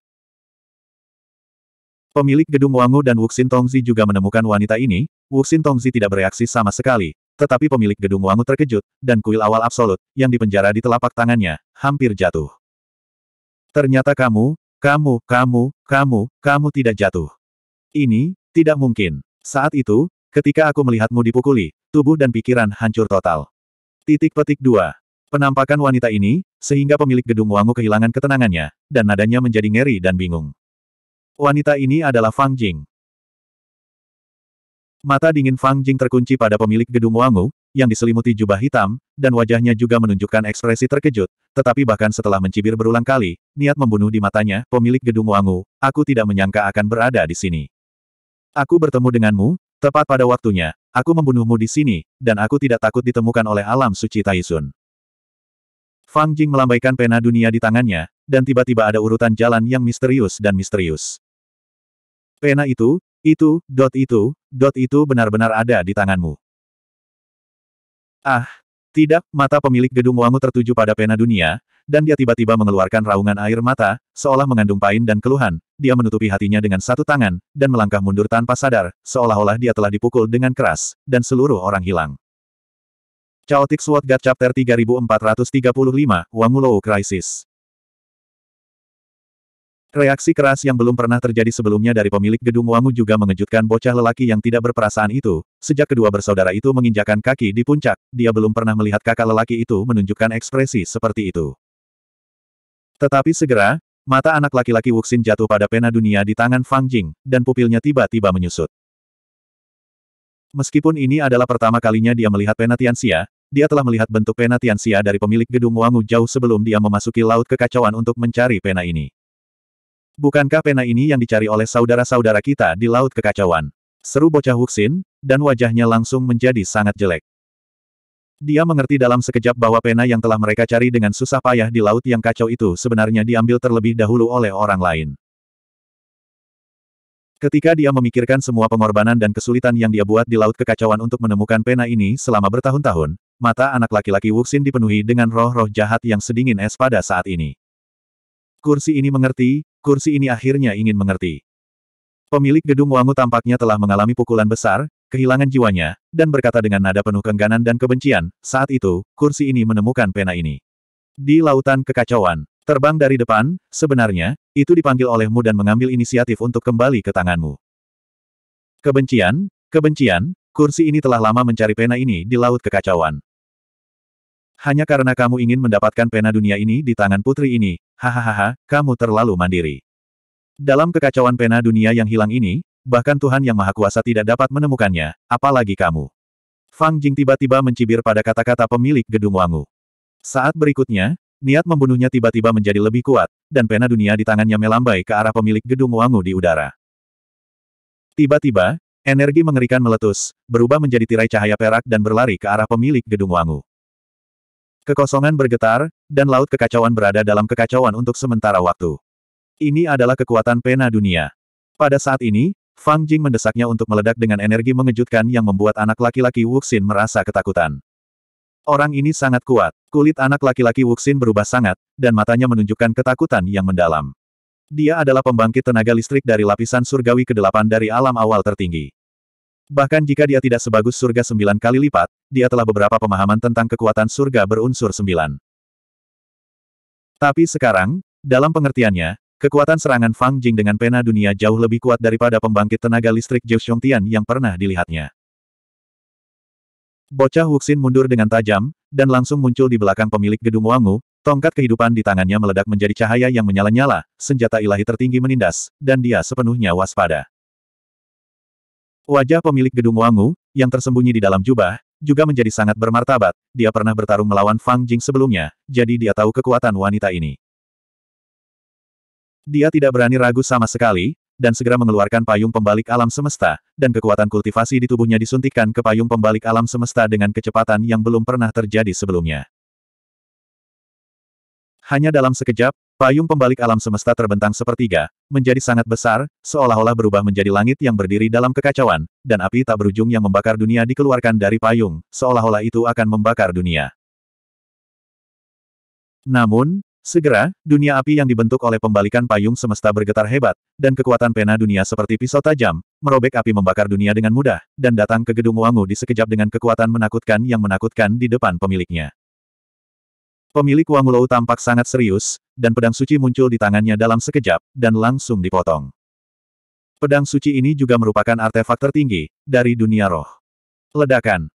Pemilik gedung Wangu dan Wuxin Tongzi juga menemukan wanita ini, Wuxin Tongzi tidak bereaksi sama sekali, tetapi pemilik gedung Wangu terkejut, dan kuil awal absolut, yang dipenjara di telapak tangannya, hampir jatuh. Ternyata kamu, kamu, kamu, kamu, kamu tidak jatuh. Ini, tidak mungkin. Saat itu, ketika aku melihatmu dipukuli, tubuh dan pikiran hancur total. Titik petik dua. Penampakan wanita ini, sehingga pemilik gedung Wangu kehilangan ketenangannya, dan nadanya menjadi ngeri dan bingung. Wanita ini adalah Fang Jing. Mata dingin Fang Jing terkunci pada pemilik gedung Wangu, yang diselimuti jubah hitam, dan wajahnya juga menunjukkan ekspresi terkejut, tetapi bahkan setelah mencibir berulang kali, niat membunuh di matanya, pemilik gedung Wangu, aku tidak menyangka akan berada di sini. Aku bertemu denganmu, tepat pada waktunya, aku membunuhmu di sini, dan aku tidak takut ditemukan oleh alam suci Taisun. Fang Jing melambaikan pena dunia di tangannya, dan tiba-tiba ada urutan jalan yang misterius dan misterius. Pena itu, itu, dot itu, dot itu benar-benar ada di tanganmu. Ah, tidak, mata pemilik gedung Wangu tertuju pada pena dunia, dan dia tiba-tiba mengeluarkan raungan air mata, seolah mengandung pain dan keluhan, dia menutupi hatinya dengan satu tangan, dan melangkah mundur tanpa sadar, seolah-olah dia telah dipukul dengan keras, dan seluruh orang hilang. Chaotic Sword God Chapter 3435, Wangulou Crisis Reaksi keras yang belum pernah terjadi sebelumnya dari pemilik gedung Wangu juga mengejutkan bocah lelaki yang tidak berperasaan itu. Sejak kedua bersaudara itu menginjakan kaki di puncak, dia belum pernah melihat kakak lelaki itu menunjukkan ekspresi seperti itu. Tetapi segera, mata anak laki-laki Wuxin jatuh pada pena dunia di tangan Fang Jing, dan pupilnya tiba-tiba menyusut. Meskipun ini adalah pertama kalinya dia melihat pena Tianxia, dia telah melihat bentuk pena Tianxia dari pemilik gedung Wangu jauh sebelum dia memasuki laut kekacauan untuk mencari pena ini. Bukankah pena ini yang dicari oleh saudara-saudara kita di Laut Kekacauan? Seru bocah Wuxin, dan wajahnya langsung menjadi sangat jelek. Dia mengerti dalam sekejap bahwa pena yang telah mereka cari dengan susah payah di laut yang kacau itu sebenarnya diambil terlebih dahulu oleh orang lain. Ketika dia memikirkan semua pengorbanan dan kesulitan yang dia buat di Laut Kekacauan untuk menemukan pena ini selama bertahun-tahun, mata anak laki-laki Wuxin dipenuhi dengan roh-roh jahat yang sedingin es pada saat ini. Kursi ini mengerti, kursi ini akhirnya ingin mengerti. Pemilik gedung Wangu tampaknya telah mengalami pukulan besar, kehilangan jiwanya, dan berkata dengan nada penuh kengganan dan kebencian, saat itu, kursi ini menemukan pena ini. Di lautan kekacauan, terbang dari depan, sebenarnya, itu dipanggil olehmu dan mengambil inisiatif untuk kembali ke tanganmu. Kebencian, kebencian, kursi ini telah lama mencari pena ini di laut kekacauan. Hanya karena kamu ingin mendapatkan pena dunia ini di tangan putri ini, hahaha, kamu terlalu mandiri. Dalam kekacauan pena dunia yang hilang ini, bahkan Tuhan Yang Maha Kuasa tidak dapat menemukannya, apalagi kamu. Fang Jing tiba-tiba mencibir pada kata-kata pemilik gedung Wangu. Saat berikutnya, niat membunuhnya tiba-tiba menjadi lebih kuat, dan pena dunia di tangannya melambai ke arah pemilik gedung Wangu di udara. Tiba-tiba, energi mengerikan meletus, berubah menjadi tirai cahaya perak dan berlari ke arah pemilik gedung Wangu. Kekosongan bergetar, dan laut kekacauan berada dalam kekacauan untuk sementara waktu. Ini adalah kekuatan pena dunia. Pada saat ini, Fang Jing mendesaknya untuk meledak dengan energi mengejutkan yang membuat anak laki-laki Wuxin merasa ketakutan. Orang ini sangat kuat. Kulit anak laki-laki Wuxin berubah sangat, dan matanya menunjukkan ketakutan yang mendalam. Dia adalah pembangkit tenaga listrik dari lapisan surgawi ke-8 dari alam awal tertinggi. Bahkan jika dia tidak sebagus surga sembilan kali lipat, dia telah beberapa pemahaman tentang kekuatan surga berunsur sembilan. Tapi sekarang, dalam pengertiannya, kekuatan serangan Fang Jing dengan pena dunia jauh lebih kuat daripada pembangkit tenaga listrik Zhou Xiongtian yang pernah dilihatnya. Bocah Wuxin mundur dengan tajam, dan langsung muncul di belakang pemilik gedung Wangu, tongkat kehidupan di tangannya meledak menjadi cahaya yang menyala-nyala, senjata ilahi tertinggi menindas, dan dia sepenuhnya waspada. Wajah pemilik gedung Wangu, yang tersembunyi di dalam jubah, juga menjadi sangat bermartabat, dia pernah bertarung melawan Fang Jing sebelumnya, jadi dia tahu kekuatan wanita ini. Dia tidak berani ragu sama sekali, dan segera mengeluarkan payung pembalik alam semesta, dan kekuatan kultivasi di tubuhnya disuntikkan ke payung pembalik alam semesta dengan kecepatan yang belum pernah terjadi sebelumnya. Hanya dalam sekejap, payung pembalik alam semesta terbentang sepertiga, menjadi sangat besar, seolah-olah berubah menjadi langit yang berdiri dalam kekacauan, dan api tak berujung yang membakar dunia dikeluarkan dari payung, seolah-olah itu akan membakar dunia. Namun, segera, dunia api yang dibentuk oleh pembalikan payung semesta bergetar hebat, dan kekuatan pena dunia seperti pisau tajam, merobek api membakar dunia dengan mudah, dan datang ke gedung Wangu di sekejap dengan kekuatan menakutkan yang menakutkan di depan pemiliknya. Pemilik Wangulou tampak sangat serius, dan pedang suci muncul di tangannya dalam sekejap, dan langsung dipotong. Pedang suci ini juga merupakan artefak tertinggi, dari dunia roh. Ledakan.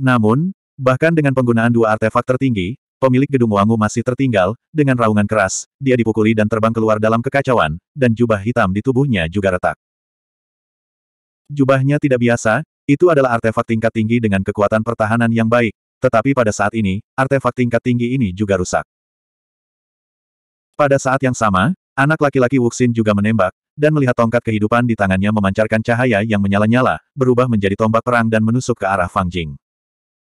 Namun, bahkan dengan penggunaan dua artefak tertinggi, pemilik gedung Wangu masih tertinggal, dengan raungan keras, dia dipukuli dan terbang keluar dalam kekacauan, dan jubah hitam di tubuhnya juga retak. Jubahnya tidak biasa, itu adalah artefak tingkat tinggi dengan kekuatan pertahanan yang baik, tetapi pada saat ini, artefak tingkat tinggi ini juga rusak. Pada saat yang sama, anak laki-laki Wuxin juga menembak, dan melihat tongkat kehidupan di tangannya memancarkan cahaya yang menyala-nyala, berubah menjadi tombak perang dan menusuk ke arah Fang Jing.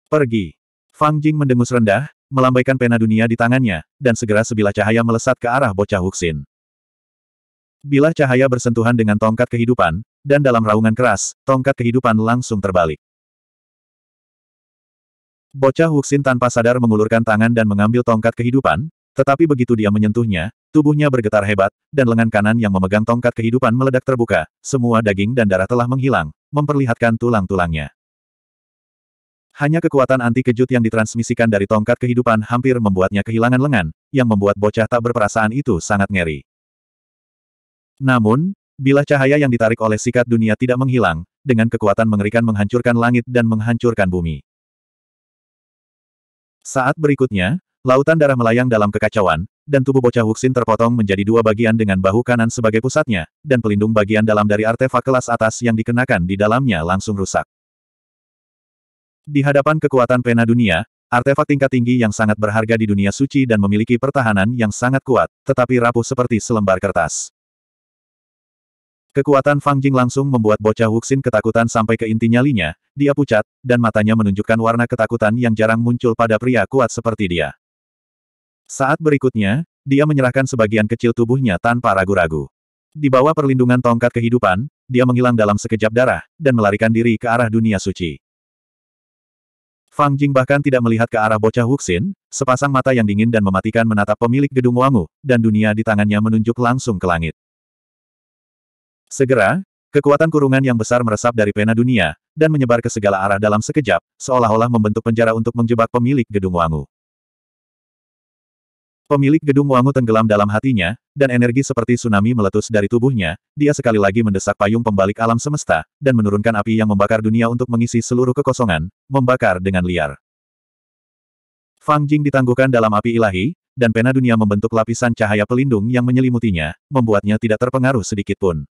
Pergi! Fang Jing mendengus rendah, melambaikan pena dunia di tangannya, dan segera sebilah cahaya melesat ke arah bocah Wuxin. Bila cahaya bersentuhan dengan tongkat kehidupan, dan dalam raungan keras, tongkat kehidupan langsung terbalik. Bocah Huxin tanpa sadar mengulurkan tangan dan mengambil tongkat kehidupan, tetapi begitu dia menyentuhnya, tubuhnya bergetar hebat, dan lengan kanan yang memegang tongkat kehidupan meledak terbuka, semua daging dan darah telah menghilang, memperlihatkan tulang-tulangnya. Hanya kekuatan anti kejut yang ditransmisikan dari tongkat kehidupan hampir membuatnya kehilangan lengan, yang membuat bocah tak berperasaan itu sangat ngeri. Namun, bila cahaya yang ditarik oleh sikat dunia tidak menghilang, dengan kekuatan mengerikan menghancurkan langit dan menghancurkan bumi. Saat berikutnya, lautan darah melayang dalam kekacauan, dan tubuh bocah Wuxin terpotong menjadi dua bagian dengan bahu kanan sebagai pusatnya, dan pelindung bagian dalam dari artefak kelas atas yang dikenakan di dalamnya langsung rusak. Di hadapan kekuatan pena dunia, artefak tingkat tinggi yang sangat berharga di dunia suci dan memiliki pertahanan yang sangat kuat, tetapi rapuh seperti selembar kertas. Kekuatan Fang Jing langsung membuat bocah Wuxin ketakutan sampai ke inti nyalinya, dia pucat, dan matanya menunjukkan warna ketakutan yang jarang muncul pada pria kuat seperti dia. Saat berikutnya, dia menyerahkan sebagian kecil tubuhnya tanpa ragu-ragu. Di bawah perlindungan tongkat kehidupan, dia menghilang dalam sekejap darah, dan melarikan diri ke arah dunia suci. Fang Jing bahkan tidak melihat ke arah bocah Wuxin, sepasang mata yang dingin dan mematikan menatap pemilik gedung Wangu, dan dunia di tangannya menunjuk langsung ke langit. Segera, kekuatan kurungan yang besar meresap dari pena dunia, dan menyebar ke segala arah dalam sekejap, seolah-olah membentuk penjara untuk menjebak pemilik gedung Wangu. Pemilik gedung Wangu tenggelam dalam hatinya, dan energi seperti tsunami meletus dari tubuhnya, dia sekali lagi mendesak payung pembalik alam semesta, dan menurunkan api yang membakar dunia untuk mengisi seluruh kekosongan, membakar dengan liar. Fang Jing ditangguhkan dalam api ilahi, dan pena dunia membentuk lapisan cahaya pelindung yang menyelimutinya, membuatnya tidak terpengaruh sedikitpun.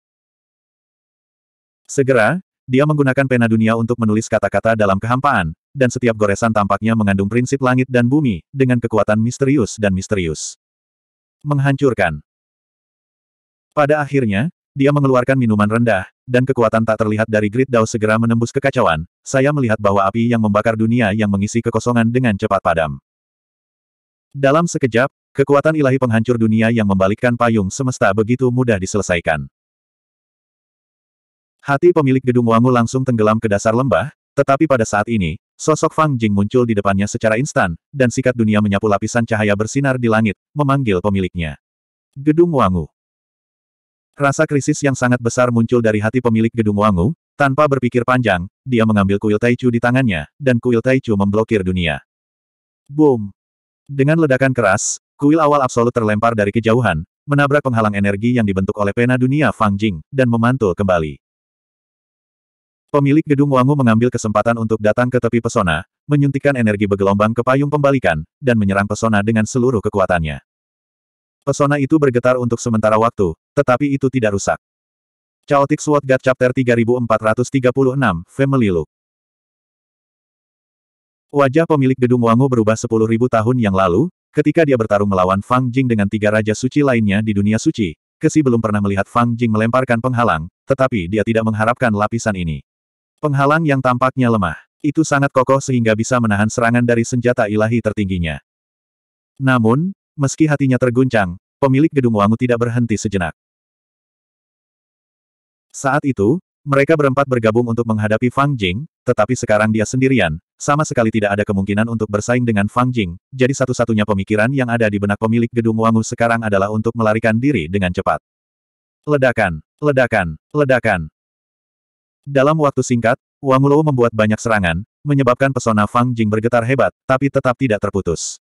Segera, dia menggunakan pena dunia untuk menulis kata-kata dalam kehampaan, dan setiap goresan tampaknya mengandung prinsip langit dan bumi, dengan kekuatan misterius dan misterius. Menghancurkan. Pada akhirnya, dia mengeluarkan minuman rendah, dan kekuatan tak terlihat dari Grid Dao segera menembus kekacauan. Saya melihat bahwa api yang membakar dunia yang mengisi kekosongan dengan cepat padam. Dalam sekejap, kekuatan ilahi penghancur dunia yang membalikkan payung semesta begitu mudah diselesaikan. Hati pemilik gedung Wangu langsung tenggelam ke dasar lembah, tetapi pada saat ini, sosok Fang Jing muncul di depannya secara instan, dan sikat dunia menyapu lapisan cahaya bersinar di langit, memanggil pemiliknya. Gedung Wangu Rasa krisis yang sangat besar muncul dari hati pemilik gedung Wangu, tanpa berpikir panjang, dia mengambil kuil Taichu di tangannya, dan kuil Taichu memblokir dunia. Boom! Dengan ledakan keras, kuil awal absolut terlempar dari kejauhan, menabrak penghalang energi yang dibentuk oleh pena dunia Fang Jing, dan memantul kembali. Pemilik gedung Wangu mengambil kesempatan untuk datang ke tepi pesona, menyuntikkan energi bergelombang ke payung pembalikan, dan menyerang pesona dengan seluruh kekuatannya. Pesona itu bergetar untuk sementara waktu, tetapi itu tidak rusak. Chaotic Sword God Chapter 3436, Family Look Wajah pemilik gedung Wangu berubah 10.000 tahun yang lalu, ketika dia bertarung melawan Fang Jing dengan tiga raja suci lainnya di dunia suci. Kesi belum pernah melihat Fang Jing melemparkan penghalang, tetapi dia tidak mengharapkan lapisan ini. Penghalang yang tampaknya lemah. Itu sangat kokoh sehingga bisa menahan serangan dari senjata ilahi tertingginya. Namun, meski hatinya terguncang, pemilik gedung Wangu tidak berhenti sejenak. Saat itu, mereka berempat bergabung untuk menghadapi Fang Jing, tetapi sekarang dia sendirian, sama sekali tidak ada kemungkinan untuk bersaing dengan Fang Jing, jadi satu-satunya pemikiran yang ada di benak pemilik gedung Wangu sekarang adalah untuk melarikan diri dengan cepat. Ledakan, ledakan, ledakan. Dalam waktu singkat, Wang Lu membuat banyak serangan, menyebabkan pesona Fang Jing bergetar hebat, tapi tetap tidak terputus.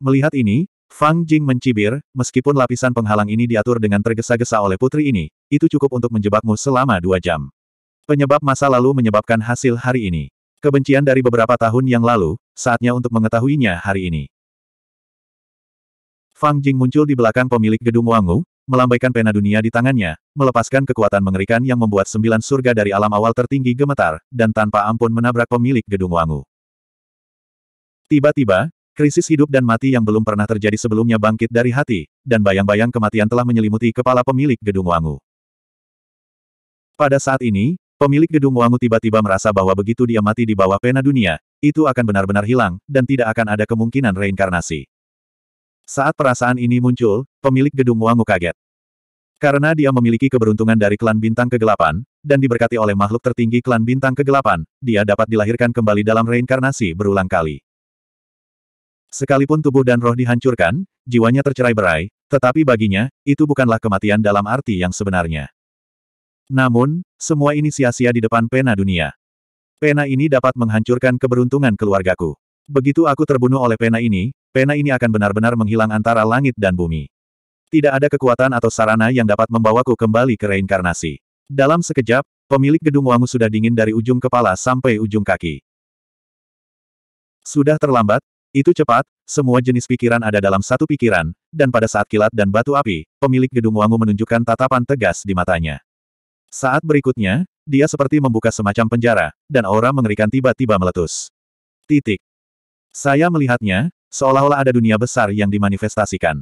Melihat ini, Fang Jing mencibir, meskipun lapisan penghalang ini diatur dengan tergesa-gesa oleh putri ini, itu cukup untuk menjebakmu selama dua jam. Penyebab masa lalu menyebabkan hasil hari ini. Kebencian dari beberapa tahun yang lalu, saatnya untuk mengetahuinya hari ini. Fang Jing muncul di belakang pemilik gedung Wangu, melambaikan pena dunia di tangannya, melepaskan kekuatan mengerikan yang membuat sembilan surga dari alam awal tertinggi gemetar, dan tanpa ampun menabrak pemilik gedung Wangu. Tiba-tiba, krisis hidup dan mati yang belum pernah terjadi sebelumnya bangkit dari hati, dan bayang-bayang kematian telah menyelimuti kepala pemilik gedung Wangu. Pada saat ini, pemilik gedung Wangu tiba-tiba merasa bahwa begitu dia mati di bawah pena dunia, itu akan benar-benar hilang, dan tidak akan ada kemungkinan reinkarnasi. Saat perasaan ini muncul, pemilik gedung Wangu kaget. Karena dia memiliki keberuntungan dari klan bintang kegelapan, dan diberkati oleh makhluk tertinggi klan bintang kegelapan, dia dapat dilahirkan kembali dalam reinkarnasi berulang kali. Sekalipun tubuh dan roh dihancurkan, jiwanya tercerai-berai, tetapi baginya, itu bukanlah kematian dalam arti yang sebenarnya. Namun, semua ini sia-sia di depan pena dunia. Pena ini dapat menghancurkan keberuntungan keluargaku. Begitu aku terbunuh oleh pena ini, pena ini akan benar-benar menghilang antara langit dan bumi. Tidak ada kekuatan atau sarana yang dapat membawaku kembali ke reinkarnasi. Dalam sekejap, pemilik gedung Wangu sudah dingin dari ujung kepala sampai ujung kaki. Sudah terlambat, itu cepat, semua jenis pikiran ada dalam satu pikiran, dan pada saat kilat dan batu api, pemilik gedung Wangu menunjukkan tatapan tegas di matanya. Saat berikutnya, dia seperti membuka semacam penjara, dan aura mengerikan tiba-tiba meletus. Titik. Saya melihatnya, Seolah-olah ada dunia besar yang dimanifestasikan.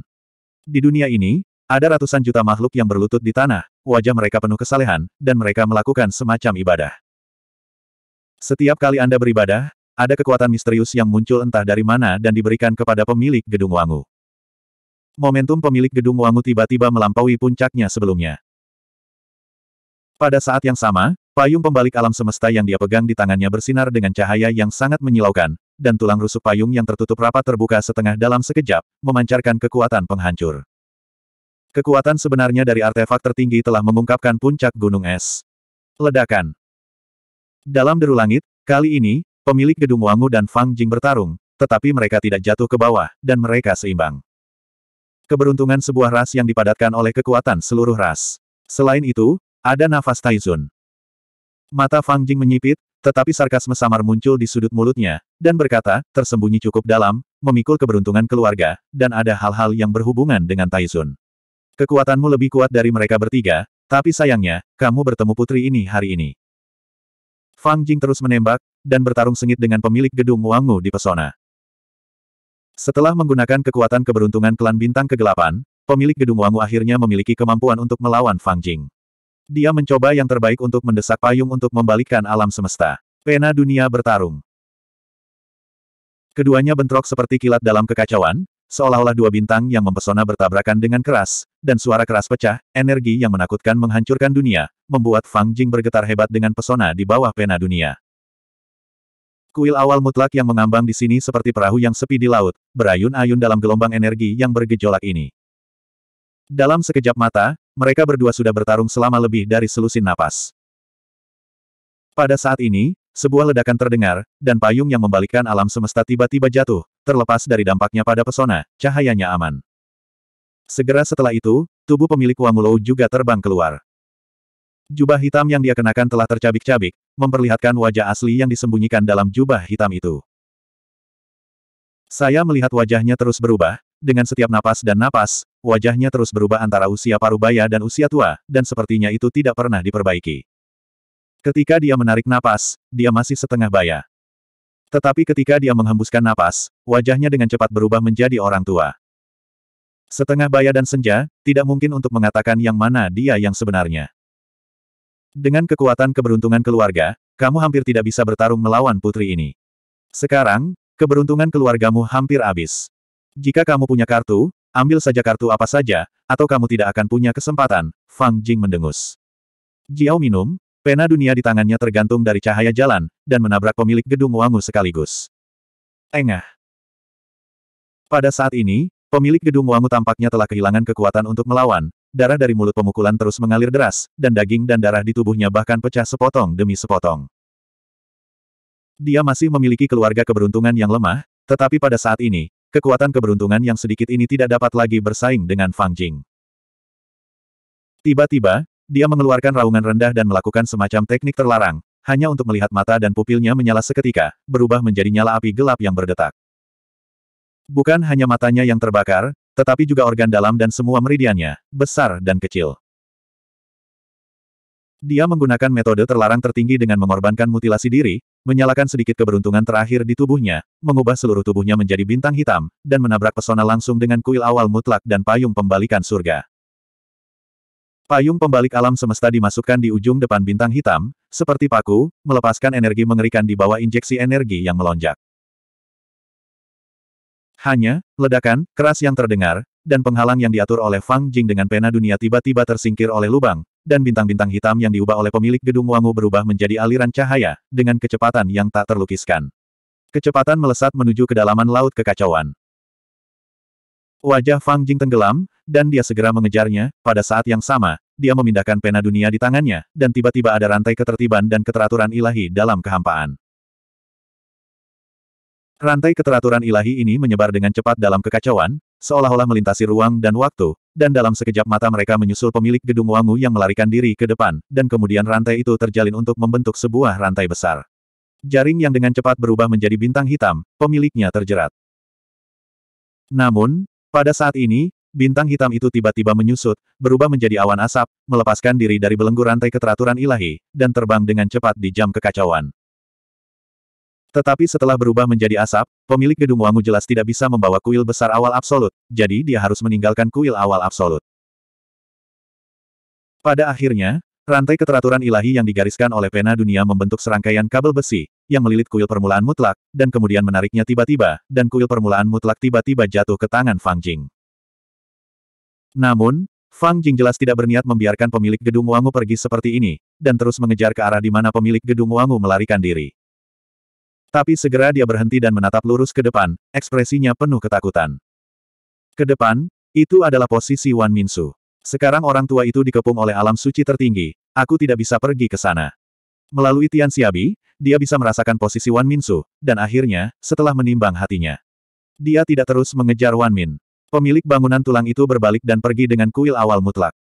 Di dunia ini, ada ratusan juta makhluk yang berlutut di tanah, wajah mereka penuh kesalehan, dan mereka melakukan semacam ibadah. Setiap kali Anda beribadah, ada kekuatan misterius yang muncul entah dari mana dan diberikan kepada pemilik gedung Wangu. Momentum pemilik gedung Wangu tiba-tiba melampaui puncaknya sebelumnya. Pada saat yang sama, payung pembalik alam semesta yang dia pegang di tangannya bersinar dengan cahaya yang sangat menyilaukan, dan tulang rusuk payung yang tertutup rapat terbuka setengah dalam sekejap, memancarkan kekuatan penghancur. Kekuatan sebenarnya dari artefak tertinggi telah mengungkapkan puncak gunung es. Ledakan. Dalam deru langit, kali ini, pemilik gedung Wangu dan Fang Jing bertarung, tetapi mereka tidak jatuh ke bawah, dan mereka seimbang. Keberuntungan sebuah ras yang dipadatkan oleh kekuatan seluruh ras. Selain itu, ada nafas Taizun. Mata Fang Jing menyipit, tetapi sarkasme samar muncul di sudut mulutnya, dan berkata, tersembunyi cukup dalam, memikul keberuntungan keluarga, dan ada hal-hal yang berhubungan dengan Taizun. Kekuatanmu lebih kuat dari mereka bertiga, tapi sayangnya, kamu bertemu putri ini hari ini. Fang Jing terus menembak, dan bertarung sengit dengan pemilik gedung Wangmu di pesona. Setelah menggunakan kekuatan keberuntungan klan bintang kegelapan, pemilik gedung Wangmu akhirnya memiliki kemampuan untuk melawan Fang Jing. Dia mencoba yang terbaik untuk mendesak payung untuk membalikkan alam semesta. Pena dunia bertarung. Keduanya bentrok seperti kilat dalam kekacauan, seolah-olah dua bintang yang mempesona bertabrakan dengan keras, dan suara keras pecah, energi yang menakutkan menghancurkan dunia, membuat Fang Jing bergetar hebat dengan pesona di bawah pena dunia. Kuil awal mutlak yang mengambang di sini seperti perahu yang sepi di laut, berayun-ayun dalam gelombang energi yang bergejolak ini. Dalam sekejap mata, mereka berdua sudah bertarung selama lebih dari selusin napas. Pada saat ini, sebuah ledakan terdengar, dan payung yang membalikkan alam semesta tiba-tiba jatuh, terlepas dari dampaknya pada pesona, cahayanya aman. Segera setelah itu, tubuh pemilik Wangulou juga terbang keluar. Jubah hitam yang dia kenakan telah tercabik-cabik, memperlihatkan wajah asli yang disembunyikan dalam jubah hitam itu. Saya melihat wajahnya terus berubah, dengan setiap napas dan napas, wajahnya terus berubah antara usia parubaya dan usia tua, dan sepertinya itu tidak pernah diperbaiki. Ketika dia menarik napas, dia masih setengah baya. Tetapi ketika dia menghembuskan napas, wajahnya dengan cepat berubah menjadi orang tua. Setengah baya dan senja, tidak mungkin untuk mengatakan yang mana dia yang sebenarnya. Dengan kekuatan keberuntungan keluarga, kamu hampir tidak bisa bertarung melawan putri ini. Sekarang, keberuntungan keluargamu hampir habis. Jika kamu punya kartu, ambil saja kartu apa saja, atau kamu tidak akan punya kesempatan, Fang Jing mendengus. Jiao minum, pena dunia di tangannya tergantung dari cahaya jalan, dan menabrak pemilik gedung Wangu sekaligus. Engah. Pada saat ini, pemilik gedung Wangu tampaknya telah kehilangan kekuatan untuk melawan, darah dari mulut pemukulan terus mengalir deras, dan daging dan darah di tubuhnya bahkan pecah sepotong demi sepotong. Dia masih memiliki keluarga keberuntungan yang lemah, tetapi pada saat ini, kekuatan keberuntungan yang sedikit ini tidak dapat lagi bersaing dengan Fang Jing. Tiba-tiba, dia mengeluarkan raungan rendah dan melakukan semacam teknik terlarang, hanya untuk melihat mata dan pupilnya menyala seketika, berubah menjadi nyala api gelap yang berdetak. Bukan hanya matanya yang terbakar, tetapi juga organ dalam dan semua meridiannya, besar dan kecil. Dia menggunakan metode terlarang tertinggi dengan mengorbankan mutilasi diri, menyalakan sedikit keberuntungan terakhir di tubuhnya, mengubah seluruh tubuhnya menjadi bintang hitam, dan menabrak pesona langsung dengan kuil awal mutlak dan payung pembalikan surga. Payung pembalik alam semesta dimasukkan di ujung depan bintang hitam, seperti paku, melepaskan energi mengerikan di bawah injeksi energi yang melonjak. Hanya, ledakan, keras yang terdengar, dan penghalang yang diatur oleh Fang Jing dengan pena dunia tiba-tiba tersingkir oleh lubang, dan bintang-bintang hitam yang diubah oleh pemilik gedung Wangu berubah menjadi aliran cahaya, dengan kecepatan yang tak terlukiskan. Kecepatan melesat menuju kedalaman laut kekacauan. Wajah Fang Jing tenggelam, dan dia segera mengejarnya, pada saat yang sama, dia memindahkan pena dunia di tangannya, dan tiba-tiba ada rantai ketertiban dan keteraturan ilahi dalam kehampaan. Rantai keteraturan ilahi ini menyebar dengan cepat dalam kekacauan, seolah-olah melintasi ruang dan waktu, dan dalam sekejap mata mereka menyusul pemilik gedung Wangu yang melarikan diri ke depan, dan kemudian rantai itu terjalin untuk membentuk sebuah rantai besar. Jaring yang dengan cepat berubah menjadi bintang hitam, pemiliknya terjerat. Namun, pada saat ini, bintang hitam itu tiba-tiba menyusut, berubah menjadi awan asap, melepaskan diri dari belenggu rantai keteraturan ilahi, dan terbang dengan cepat di jam kekacauan. Tetapi setelah berubah menjadi asap, pemilik gedung Wangu jelas tidak bisa membawa kuil besar awal absolut, jadi dia harus meninggalkan kuil awal absolut. Pada akhirnya, rantai keteraturan ilahi yang digariskan oleh pena dunia membentuk serangkaian kabel besi, yang melilit kuil permulaan mutlak, dan kemudian menariknya tiba-tiba, dan kuil permulaan mutlak tiba-tiba jatuh ke tangan Fang Jing. Namun, Fang Jing jelas tidak berniat membiarkan pemilik gedung Wangu pergi seperti ini, dan terus mengejar ke arah di mana pemilik gedung Wangu melarikan diri. Tapi segera dia berhenti dan menatap lurus ke depan, ekspresinya penuh ketakutan. Ke depan, itu adalah posisi Wan Minsu. Sekarang orang tua itu dikepung oleh alam suci tertinggi, aku tidak bisa pergi ke sana. Melalui Tian Xiabi, dia bisa merasakan posisi Wan Minsu, dan akhirnya, setelah menimbang hatinya. Dia tidak terus mengejar Wan Min. Pemilik bangunan tulang itu berbalik dan pergi dengan kuil awal mutlak.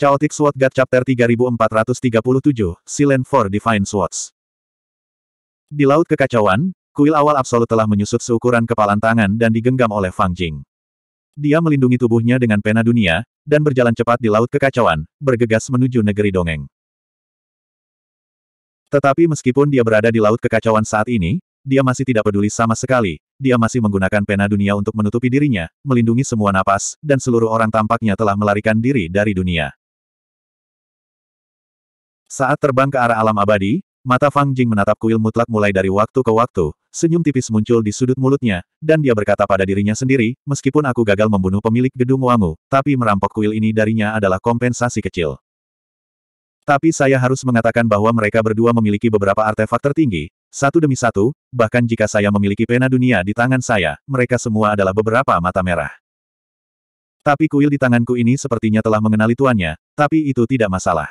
Chaotic Sword God Chapter 3437, Silent for Divine Swords. Di Laut Kekacauan, kuil awal absolut telah menyusut seukuran kepalan tangan dan digenggam oleh Fang Jing. Dia melindungi tubuhnya dengan pena dunia, dan berjalan cepat di Laut Kekacauan, bergegas menuju negeri dongeng. Tetapi meskipun dia berada di Laut Kekacauan saat ini, dia masih tidak peduli sama sekali, dia masih menggunakan pena dunia untuk menutupi dirinya, melindungi semua napas, dan seluruh orang tampaknya telah melarikan diri dari dunia. Saat terbang ke arah alam abadi, Mata Fang Jing menatap kuil mutlak mulai dari waktu ke waktu, senyum tipis muncul di sudut mulutnya, dan dia berkata pada dirinya sendiri, meskipun aku gagal membunuh pemilik gedung Wangu, tapi merampok kuil ini darinya adalah kompensasi kecil. Tapi saya harus mengatakan bahwa mereka berdua memiliki beberapa artefak tertinggi, satu demi satu, bahkan jika saya memiliki pena dunia di tangan saya, mereka semua adalah beberapa mata merah. Tapi kuil di tanganku ini sepertinya telah mengenali tuannya, tapi itu tidak masalah.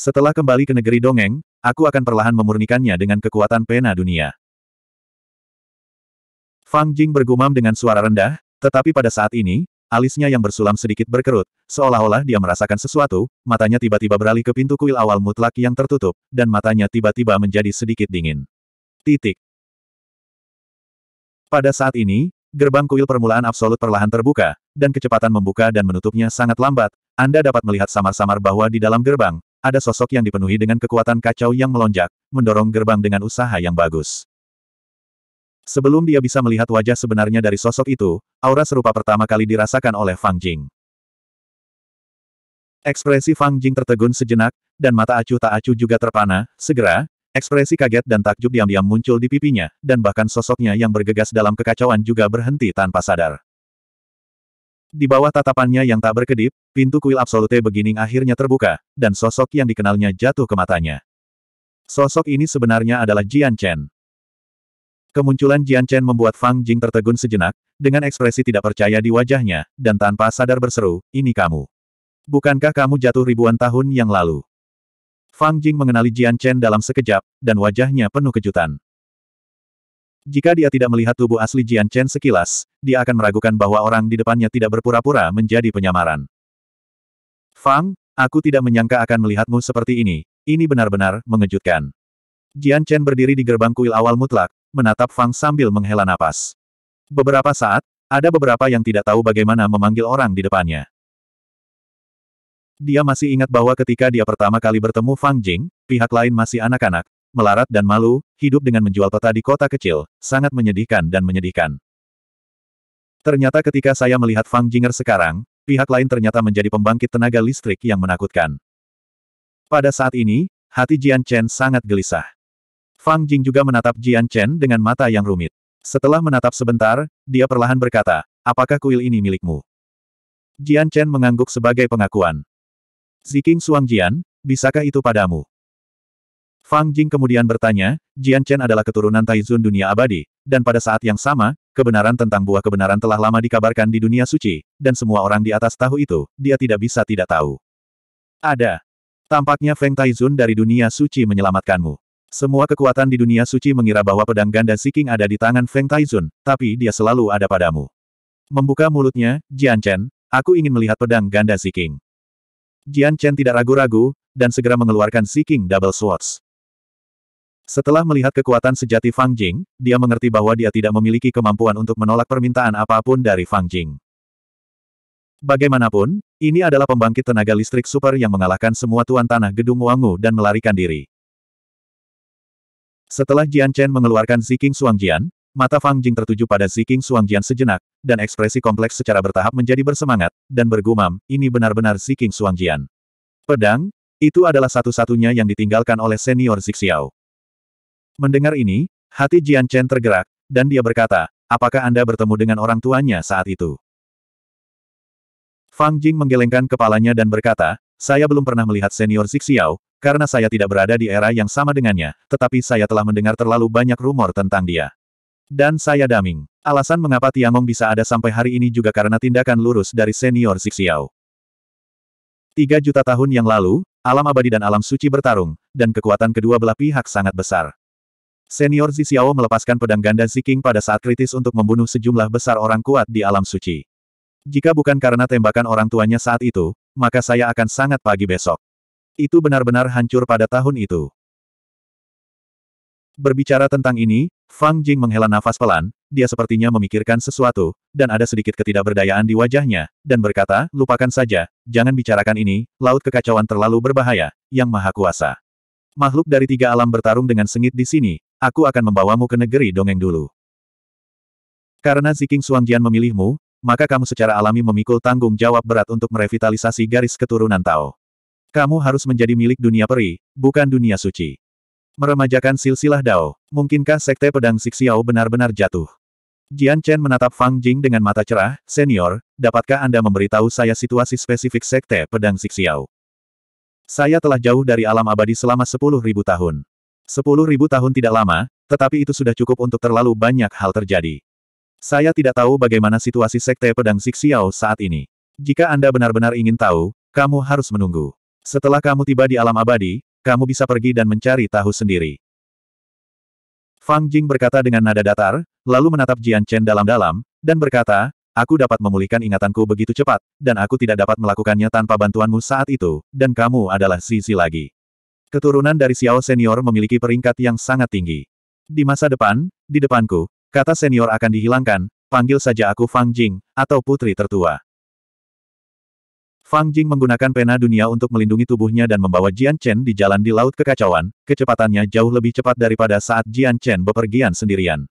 Setelah kembali ke negeri dongeng, aku akan perlahan memurnikannya dengan kekuatan pena dunia. Fang Jing bergumam dengan suara rendah, tetapi pada saat ini, alisnya yang bersulam sedikit berkerut, seolah-olah dia merasakan sesuatu, matanya tiba-tiba beralih ke pintu kuil awal mutlak yang tertutup, dan matanya tiba-tiba menjadi sedikit dingin. Titik. Pada saat ini, gerbang kuil permulaan absolut perlahan terbuka, dan kecepatan membuka dan menutupnya sangat lambat, Anda dapat melihat samar-samar bahwa di dalam gerbang, ada sosok yang dipenuhi dengan kekuatan kacau yang melonjak, mendorong gerbang dengan usaha yang bagus. Sebelum dia bisa melihat wajah sebenarnya dari sosok itu, aura serupa pertama kali dirasakan oleh Fang Jing. Ekspresi Fang Jing tertegun sejenak, dan mata acuh tak acuh juga terpana, segera, ekspresi kaget dan takjub diam-diam muncul di pipinya, dan bahkan sosoknya yang bergegas dalam kekacauan juga berhenti tanpa sadar. Di bawah tatapannya yang tak berkedip, pintu kuil absolute beginning akhirnya terbuka, dan sosok yang dikenalnya jatuh ke matanya. Sosok ini sebenarnya adalah Jian Chen. Kemunculan Jian Chen membuat Fang Jing tertegun sejenak, dengan ekspresi tidak percaya di wajahnya, dan tanpa sadar berseru, ini kamu. Bukankah kamu jatuh ribuan tahun yang lalu? Fang Jing mengenali Jian Chen dalam sekejap, dan wajahnya penuh kejutan. Jika dia tidak melihat tubuh asli Jian Chen sekilas, dia akan meragukan bahwa orang di depannya tidak berpura-pura menjadi penyamaran. Fang, aku tidak menyangka akan melihatmu seperti ini. Ini benar-benar mengejutkan. Jian Chen berdiri di gerbang kuil awal mutlak, menatap Fang sambil menghela napas. Beberapa saat, ada beberapa yang tidak tahu bagaimana memanggil orang di depannya. Dia masih ingat bahwa ketika dia pertama kali bertemu Fang Jing, pihak lain masih anak-anak, melarat dan malu, hidup dengan menjual peta di kota kecil, sangat menyedihkan dan menyedihkan. Ternyata ketika saya melihat Fang Jinger sekarang, pihak lain ternyata menjadi pembangkit tenaga listrik yang menakutkan. Pada saat ini, hati Jian Chen sangat gelisah. Fang Jing juga menatap Jian Chen dengan mata yang rumit. Setelah menatap sebentar, dia perlahan berkata, apakah kuil ini milikmu? Jian Chen mengangguk sebagai pengakuan. Ziking Suang Jian, bisakah itu padamu? Fang Jing kemudian bertanya, Jian Chen adalah keturunan Taizun dunia abadi, dan pada saat yang sama, kebenaran tentang buah kebenaran telah lama dikabarkan di dunia suci, dan semua orang di atas tahu itu, dia tidak bisa tidak tahu. Ada. Tampaknya Feng Taizun dari dunia suci menyelamatkanmu. Semua kekuatan di dunia suci mengira bahwa pedang ganda Siking ada di tangan Feng Taizun, tapi dia selalu ada padamu. Membuka mulutnya, Jian Chen, aku ingin melihat pedang ganda Siking. Jian Chen tidak ragu-ragu, dan segera mengeluarkan Seeking Double Swords. Setelah melihat kekuatan sejati Fang Jing, dia mengerti bahwa dia tidak memiliki kemampuan untuk menolak permintaan apapun dari Fang Jing. Bagaimanapun, ini adalah pembangkit tenaga listrik super yang mengalahkan semua tuan tanah gedung Wangu dan melarikan diri. Setelah Jian Chen mengeluarkan Ziking Jian, mata Fang Jing tertuju pada Ziking Jian sejenak, dan ekspresi kompleks secara bertahap menjadi bersemangat, dan bergumam, ini benar-benar Ziking Jian. Pedang, itu adalah satu-satunya yang ditinggalkan oleh senior Zixiao. Mendengar ini, hati Jian Chen tergerak, dan dia berkata, apakah Anda bertemu dengan orang tuanya saat itu? Fang Jing menggelengkan kepalanya dan berkata, saya belum pernah melihat senior Zixiao, karena saya tidak berada di era yang sama dengannya, tetapi saya telah mendengar terlalu banyak rumor tentang dia. Dan saya daming. Alasan mengapa Tiangong bisa ada sampai hari ini juga karena tindakan lurus dari senior Zixiao. Tiga juta tahun yang lalu, alam abadi dan alam suci bertarung, dan kekuatan kedua belah pihak sangat besar. Senior Zixiao melepaskan pedang ganda Ziking pada saat kritis untuk membunuh sejumlah besar orang kuat di alam suci. Jika bukan karena tembakan orang tuanya saat itu, maka saya akan sangat pagi besok. Itu benar-benar hancur pada tahun itu. Berbicara tentang ini, Fang Jing menghela nafas pelan, dia sepertinya memikirkan sesuatu, dan ada sedikit ketidakberdayaan di wajahnya, dan berkata, lupakan saja, jangan bicarakan ini, laut kekacauan terlalu berbahaya, yang maha kuasa. Makhluk dari tiga alam bertarung dengan sengit di sini, Aku akan membawamu ke negeri dongeng dulu. Karena Ziking Suangjian memilihmu, maka kamu secara alami memikul tanggung jawab berat untuk merevitalisasi garis keturunan Tao. Kamu harus menjadi milik dunia peri, bukan dunia suci. Meremajakan silsilah Dao, mungkinkah sekte pedang Siksiao benar-benar jatuh? Jian Chen menatap Fang Jing dengan mata cerah, senior, dapatkah Anda memberitahu saya situasi spesifik sekte pedang Siksiao? Saya telah jauh dari alam abadi selama sepuluh ribu tahun. Sepuluh ribu tahun tidak lama, tetapi itu sudah cukup untuk terlalu banyak hal terjadi. Saya tidak tahu bagaimana situasi Sekte Pedang Siksiao saat ini. Jika Anda benar-benar ingin tahu, kamu harus menunggu. Setelah kamu tiba di alam abadi, kamu bisa pergi dan mencari tahu sendiri. Fang Jing berkata dengan nada datar, lalu menatap Jian Chen dalam-dalam, dan berkata, Aku dapat memulihkan ingatanku begitu cepat, dan aku tidak dapat melakukannya tanpa bantuanmu saat itu, dan kamu adalah Zizi lagi. Keturunan dari Xiao Senior memiliki peringkat yang sangat tinggi. Di masa depan, di depanku, kata senior akan dihilangkan, panggil saja aku Fang Jing, atau putri tertua. Fang Jing menggunakan pena dunia untuk melindungi tubuhnya dan membawa Jian Chen di jalan di Laut Kekacauan, kecepatannya jauh lebih cepat daripada saat Jian Chen bepergian sendirian.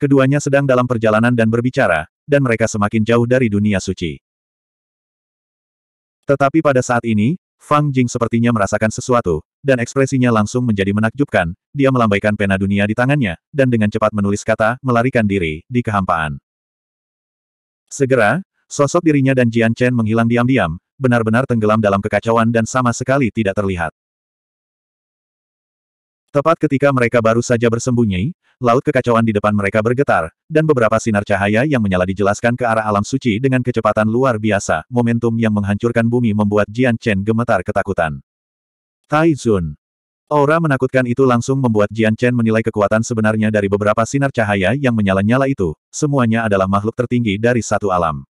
Keduanya sedang dalam perjalanan dan berbicara, dan mereka semakin jauh dari dunia suci. Tetapi pada saat ini, Fang Jing sepertinya merasakan sesuatu, dan ekspresinya langsung menjadi menakjubkan, dia melambaikan pena dunia di tangannya, dan dengan cepat menulis kata, melarikan diri, di kehampaan. Segera, sosok dirinya dan Jian Chen menghilang diam-diam, benar-benar tenggelam dalam kekacauan dan sama sekali tidak terlihat. Tepat ketika mereka baru saja bersembunyi, laut kekacauan di depan mereka bergetar, dan beberapa sinar cahaya yang menyala dijelaskan ke arah alam suci dengan kecepatan luar biasa, momentum yang menghancurkan bumi membuat Jian Chen gemetar ketakutan. Tai Zun. Aura menakutkan itu langsung membuat Jian Chen menilai kekuatan sebenarnya dari beberapa sinar cahaya yang menyala-nyala itu, semuanya adalah makhluk tertinggi dari satu alam.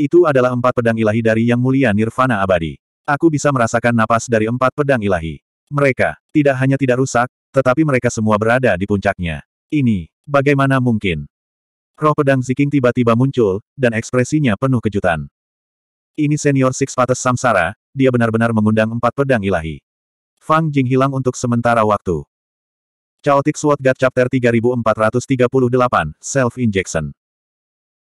Itu adalah empat pedang ilahi dari Yang Mulia Nirvana Abadi. Aku bisa merasakan napas dari empat pedang ilahi. Mereka, tidak hanya tidak rusak, tetapi mereka semua berada di puncaknya. Ini, bagaimana mungkin? Roh pedang Ziking tiba-tiba muncul, dan ekspresinya penuh kejutan. Ini senior Six Pates Samsara, dia benar-benar mengundang empat pedang ilahi. Fang Jing hilang untuk sementara waktu. Chaotic Sword God Chapter 3438, Self Injection.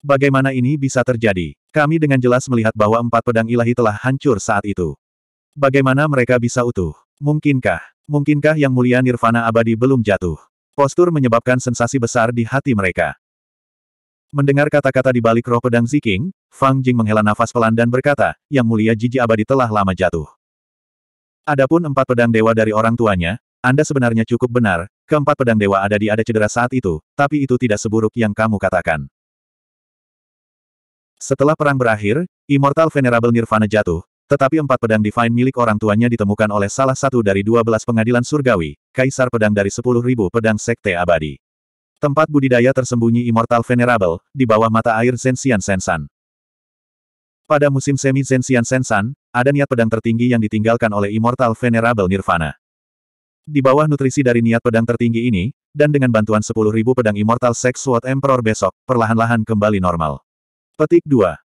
Bagaimana ini bisa terjadi? Kami dengan jelas melihat bahwa empat pedang ilahi telah hancur saat itu. Bagaimana mereka bisa utuh? Mungkinkah, mungkinkah yang mulia Nirvana abadi belum jatuh? Postur menyebabkan sensasi besar di hati mereka. Mendengar kata-kata di balik roh pedang Ziking, Fang Jing menghela nafas pelan dan berkata, Yang mulia Jiji abadi telah lama jatuh. Adapun empat pedang dewa dari orang tuanya, Anda sebenarnya cukup benar, keempat pedang dewa ada di ada cedera saat itu, tapi itu tidak seburuk yang kamu katakan. Setelah perang berakhir, Immortal Venerable Nirvana jatuh, tetapi empat pedang divine milik orang tuanya ditemukan oleh salah satu dari dua belas pengadilan surgawi, kaisar pedang dari sepuluh ribu pedang sekte abadi. Tempat budidaya tersembunyi Immortal Venerable, di bawah mata air Zensian Sensan. Pada musim semi Zensian Sensan, ada niat pedang tertinggi yang ditinggalkan oleh Immortal Venerable Nirvana. Di bawah nutrisi dari niat pedang tertinggi ini, dan dengan bantuan sepuluh ribu pedang Immortal Sex Sword Emperor besok, perlahan-lahan kembali normal. Petik 2.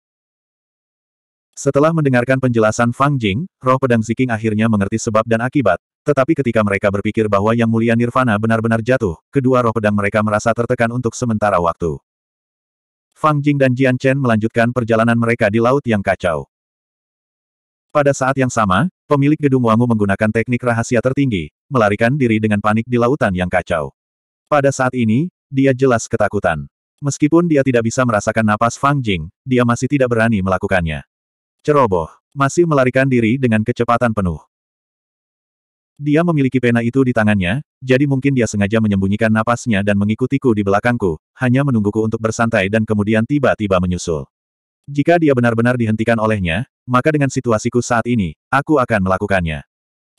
Setelah mendengarkan penjelasan Fang Jing, roh pedang Ziking akhirnya mengerti sebab dan akibat, tetapi ketika mereka berpikir bahwa Yang Mulia Nirvana benar-benar jatuh, kedua roh pedang mereka merasa tertekan untuk sementara waktu. Fang Jing dan Jian Chen melanjutkan perjalanan mereka di laut yang kacau. Pada saat yang sama, pemilik gedung Wangu menggunakan teknik rahasia tertinggi, melarikan diri dengan panik di lautan yang kacau. Pada saat ini, dia jelas ketakutan. Meskipun dia tidak bisa merasakan napas Fang Jing, dia masih tidak berani melakukannya. Ceroboh. Masih melarikan diri dengan kecepatan penuh. Dia memiliki pena itu di tangannya, jadi mungkin dia sengaja menyembunyikan napasnya dan mengikutiku di belakangku, hanya menungguku untuk bersantai dan kemudian tiba-tiba menyusul. Jika dia benar-benar dihentikan olehnya, maka dengan situasiku saat ini, aku akan melakukannya.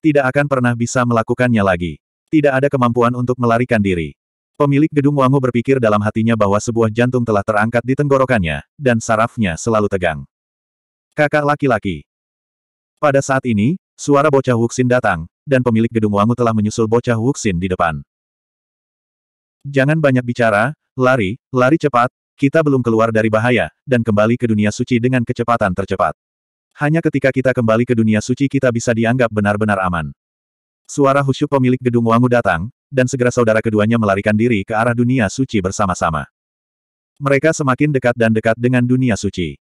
Tidak akan pernah bisa melakukannya lagi. Tidak ada kemampuan untuk melarikan diri. Pemilik gedung Wangu berpikir dalam hatinya bahwa sebuah jantung telah terangkat di tenggorokannya, dan sarafnya selalu tegang kakak laki-laki. Pada saat ini, suara bocah Wuxin datang, dan pemilik gedung Wangu telah menyusul bocah Wuxin di depan. Jangan banyak bicara, lari, lari cepat, kita belum keluar dari bahaya, dan kembali ke dunia suci dengan kecepatan tercepat. Hanya ketika kita kembali ke dunia suci kita bisa dianggap benar-benar aman. Suara husyu pemilik gedung Wangu datang, dan segera saudara keduanya melarikan diri ke arah dunia suci bersama-sama. Mereka semakin dekat dan dekat dengan dunia suci.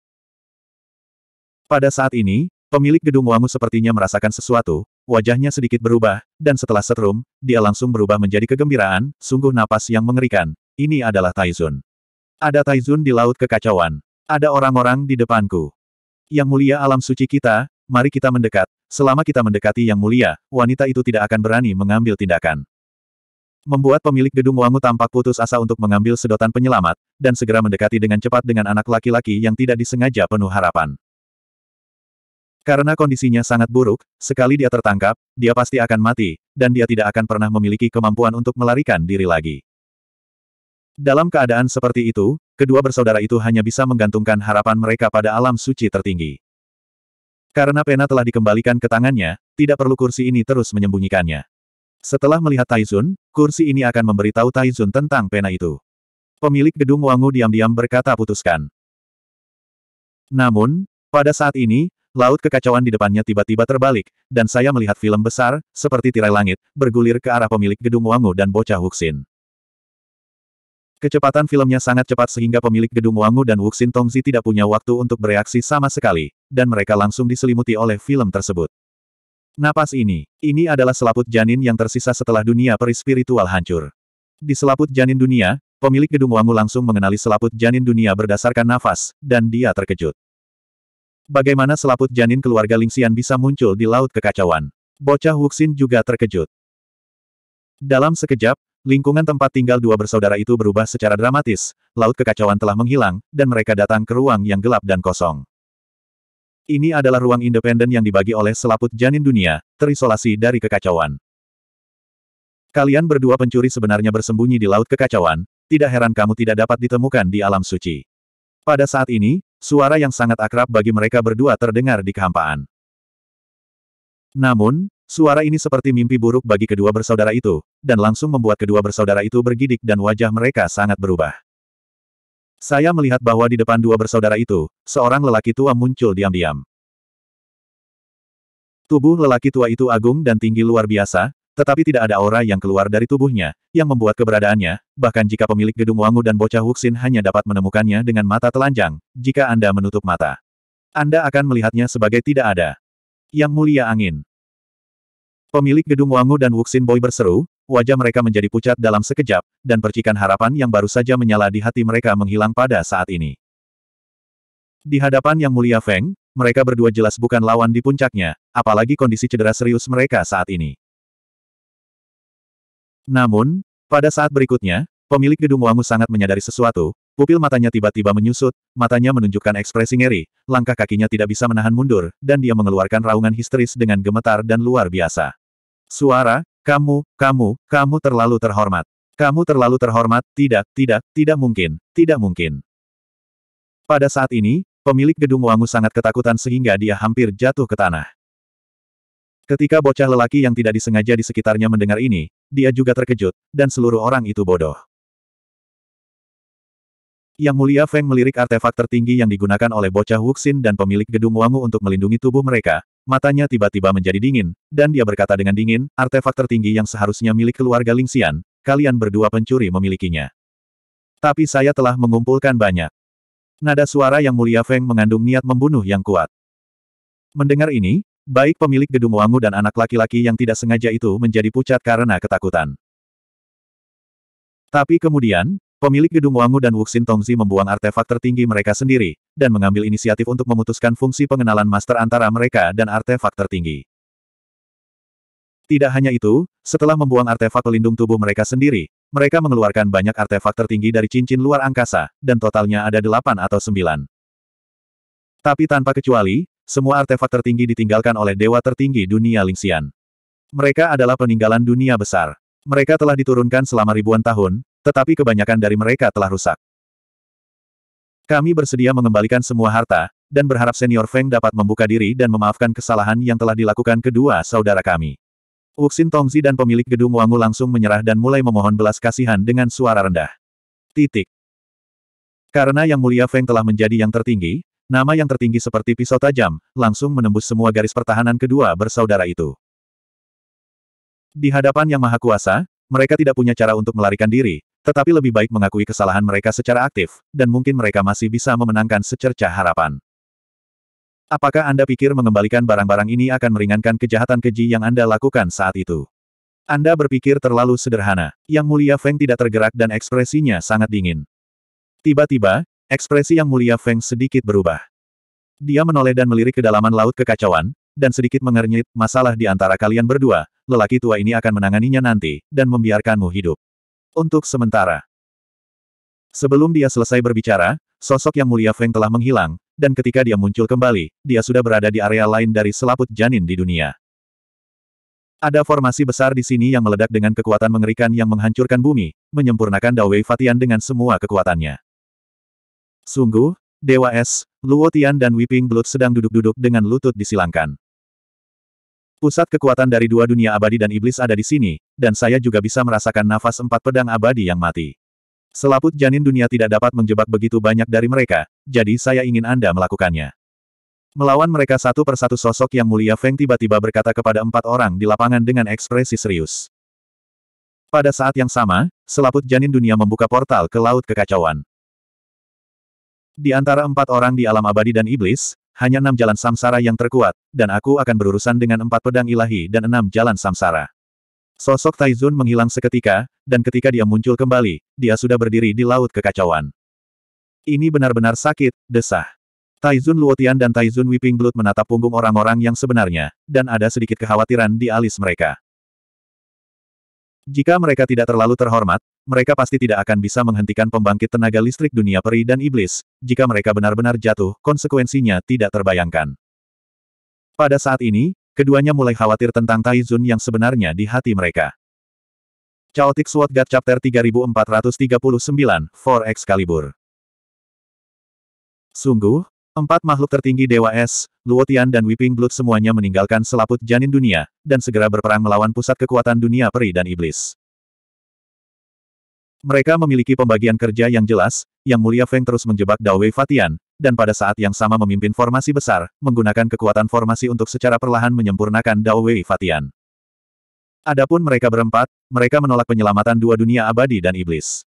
Pada saat ini, pemilik gedung Wamu sepertinya merasakan sesuatu, wajahnya sedikit berubah, dan setelah setrum, dia langsung berubah menjadi kegembiraan, sungguh napas yang mengerikan. Ini adalah Taizun. Ada Taizun di laut kekacauan. Ada orang-orang di depanku. Yang mulia alam suci kita, mari kita mendekat. Selama kita mendekati yang mulia, wanita itu tidak akan berani mengambil tindakan membuat pemilik gedung Wangu tampak putus asa untuk mengambil sedotan penyelamat, dan segera mendekati dengan cepat dengan anak laki-laki yang tidak disengaja penuh harapan. Karena kondisinya sangat buruk, sekali dia tertangkap, dia pasti akan mati, dan dia tidak akan pernah memiliki kemampuan untuk melarikan diri lagi. Dalam keadaan seperti itu, kedua bersaudara itu hanya bisa menggantungkan harapan mereka pada alam suci tertinggi. Karena pena telah dikembalikan ke tangannya, tidak perlu kursi ini terus menyembunyikannya. Setelah melihat Taizun, kursi ini akan memberitahu Taizun tentang pena itu. Pemilik gedung Wangu diam-diam berkata putuskan. Namun, pada saat ini, Laut kekacauan di depannya tiba-tiba terbalik, dan saya melihat film besar, seperti tirai langit, bergulir ke arah pemilik gedung Wangu dan bocah Wuxin. Kecepatan filmnya sangat cepat sehingga pemilik gedung Wangu dan Wuxin Tongzi tidak punya waktu untuk bereaksi sama sekali, dan mereka langsung diselimuti oleh film tersebut. Napas ini, ini adalah selaput janin yang tersisa setelah dunia peri spiritual hancur. Di selaput janin dunia, pemilik gedung Wangu langsung mengenali selaput janin dunia berdasarkan nafas, dan dia terkejut. Bagaimana selaput janin keluarga Lingxian bisa muncul di laut kekacauan? Bocah Wuxin juga terkejut. Dalam sekejap, lingkungan tempat tinggal dua bersaudara itu berubah secara dramatis, laut kekacauan telah menghilang, dan mereka datang ke ruang yang gelap dan kosong. Ini adalah ruang independen yang dibagi oleh selaput janin dunia, terisolasi dari kekacauan. Kalian berdua pencuri sebenarnya bersembunyi di laut kekacauan, tidak heran kamu tidak dapat ditemukan di alam suci. Pada saat ini, suara yang sangat akrab bagi mereka berdua terdengar di kehampaan. Namun, suara ini seperti mimpi buruk bagi kedua bersaudara itu, dan langsung membuat kedua bersaudara itu bergidik dan wajah mereka sangat berubah. Saya melihat bahwa di depan dua bersaudara itu, seorang lelaki tua muncul diam-diam. Tubuh lelaki tua itu agung dan tinggi luar biasa, tetapi tidak ada aura yang keluar dari tubuhnya, yang membuat keberadaannya, bahkan jika pemilik gedung Wangu dan bocah Wuxin hanya dapat menemukannya dengan mata telanjang, jika Anda menutup mata. Anda akan melihatnya sebagai tidak ada. Yang mulia angin. Pemilik gedung Wangu dan Wuxin Boy berseru, wajah mereka menjadi pucat dalam sekejap, dan percikan harapan yang baru saja menyala di hati mereka menghilang pada saat ini. Di hadapan Yang Mulia Feng, mereka berdua jelas bukan lawan di puncaknya, apalagi kondisi cedera serius mereka saat ini. Namun, pada saat berikutnya, pemilik gedung Wangu sangat menyadari sesuatu, pupil matanya tiba-tiba menyusut, matanya menunjukkan ekspresi ngeri, langkah kakinya tidak bisa menahan mundur, dan dia mengeluarkan raungan histeris dengan gemetar dan luar biasa. Suara, kamu, kamu, kamu terlalu terhormat. Kamu terlalu terhormat, tidak, tidak, tidak mungkin, tidak mungkin. Pada saat ini, pemilik gedung Wangu sangat ketakutan sehingga dia hampir jatuh ke tanah. Ketika bocah lelaki yang tidak disengaja di sekitarnya mendengar ini, dia juga terkejut, dan seluruh orang itu bodoh. Yang mulia Feng melirik artefak tertinggi yang digunakan oleh bocah Wuxin dan pemilik gedung Wangu untuk melindungi tubuh mereka, matanya tiba-tiba menjadi dingin, dan dia berkata dengan dingin, artefak tertinggi yang seharusnya milik keluarga Lingxian, kalian berdua pencuri memilikinya. Tapi saya telah mengumpulkan banyak. Nada suara yang mulia Feng mengandung niat membunuh yang kuat. Mendengar ini, Baik pemilik gedung Wangu dan anak laki-laki yang tidak sengaja itu menjadi pucat karena ketakutan. Tapi kemudian, pemilik gedung Wangu dan Wuxin Tongzi membuang artefak tertinggi mereka sendiri, dan mengambil inisiatif untuk memutuskan fungsi pengenalan master antara mereka dan artefak tertinggi. Tidak hanya itu, setelah membuang artefak pelindung tubuh mereka sendiri, mereka mengeluarkan banyak artefak tertinggi dari cincin luar angkasa, dan totalnya ada delapan atau sembilan. Tapi tanpa kecuali, semua artefak tertinggi ditinggalkan oleh dewa tertinggi dunia Lingxian. Mereka adalah peninggalan dunia besar. Mereka telah diturunkan selama ribuan tahun, tetapi kebanyakan dari mereka telah rusak. Kami bersedia mengembalikan semua harta, dan berharap senior Feng dapat membuka diri dan memaafkan kesalahan yang telah dilakukan kedua saudara kami. Uxin Tongzi dan pemilik gedung Wangu langsung menyerah dan mulai memohon belas kasihan dengan suara rendah. Titik. Karena Yang Mulia Feng telah menjadi yang tertinggi, Nama yang tertinggi seperti pisau tajam, langsung menembus semua garis pertahanan kedua bersaudara itu. Di hadapan Yang Maha Kuasa, mereka tidak punya cara untuk melarikan diri, tetapi lebih baik mengakui kesalahan mereka secara aktif, dan mungkin mereka masih bisa memenangkan secercah harapan. Apakah Anda pikir mengembalikan barang-barang ini akan meringankan kejahatan keji yang Anda lakukan saat itu? Anda berpikir terlalu sederhana. Yang mulia Feng tidak tergerak dan ekspresinya sangat dingin. Tiba-tiba, Ekspresi yang mulia Feng sedikit berubah. Dia menoleh dan melirik kedalaman laut kekacauan, dan sedikit mengernyit, masalah di antara kalian berdua, lelaki tua ini akan menanganinya nanti, dan membiarkanmu hidup. Untuk sementara. Sebelum dia selesai berbicara, sosok yang mulia Feng telah menghilang, dan ketika dia muncul kembali, dia sudah berada di area lain dari selaput janin di dunia. Ada formasi besar di sini yang meledak dengan kekuatan mengerikan yang menghancurkan bumi, menyempurnakan Dawei Fatian dengan semua kekuatannya. Sungguh, Dewa Es, Luo Tian dan Weeping Blood sedang duduk-duduk dengan lutut disilangkan. Pusat kekuatan dari dua dunia abadi dan iblis ada di sini, dan saya juga bisa merasakan nafas empat pedang abadi yang mati. Selaput janin dunia tidak dapat menjebak begitu banyak dari mereka, jadi saya ingin Anda melakukannya. Melawan mereka satu persatu sosok yang mulia Feng tiba-tiba berkata kepada empat orang di lapangan dengan ekspresi serius. Pada saat yang sama, selaput janin dunia membuka portal ke laut kekacauan. Di antara empat orang di alam abadi dan iblis, hanya enam jalan samsara yang terkuat, dan aku akan berurusan dengan empat pedang ilahi dan enam jalan samsara. Sosok Taizun menghilang seketika, dan ketika dia muncul kembali, dia sudah berdiri di laut kekacauan. Ini benar-benar sakit, desah. Taizun Luotian dan Taizun Weeping Blood menatap punggung orang-orang yang sebenarnya, dan ada sedikit kekhawatiran di alis mereka. Jika mereka tidak terlalu terhormat, mereka pasti tidak akan bisa menghentikan pembangkit tenaga listrik dunia peri dan iblis. Jika mereka benar-benar jatuh, konsekuensinya tidak terbayangkan. Pada saat ini, keduanya mulai khawatir tentang Taizun yang sebenarnya di hati mereka. Chaotic Sword God Chapter 3439, 4 Excalibur Sungguh, Empat makhluk tertinggi Dewa Es, Luotian dan Weeping Blood semuanya meninggalkan selaput janin dunia, dan segera berperang melawan pusat kekuatan dunia peri dan iblis. Mereka memiliki pembagian kerja yang jelas, yang mulia Feng terus menjebak Dao Wei Fatian, dan pada saat yang sama memimpin formasi besar, menggunakan kekuatan formasi untuk secara perlahan menyempurnakan Dao Wei Fatian. Adapun mereka berempat, mereka menolak penyelamatan dua dunia abadi dan iblis.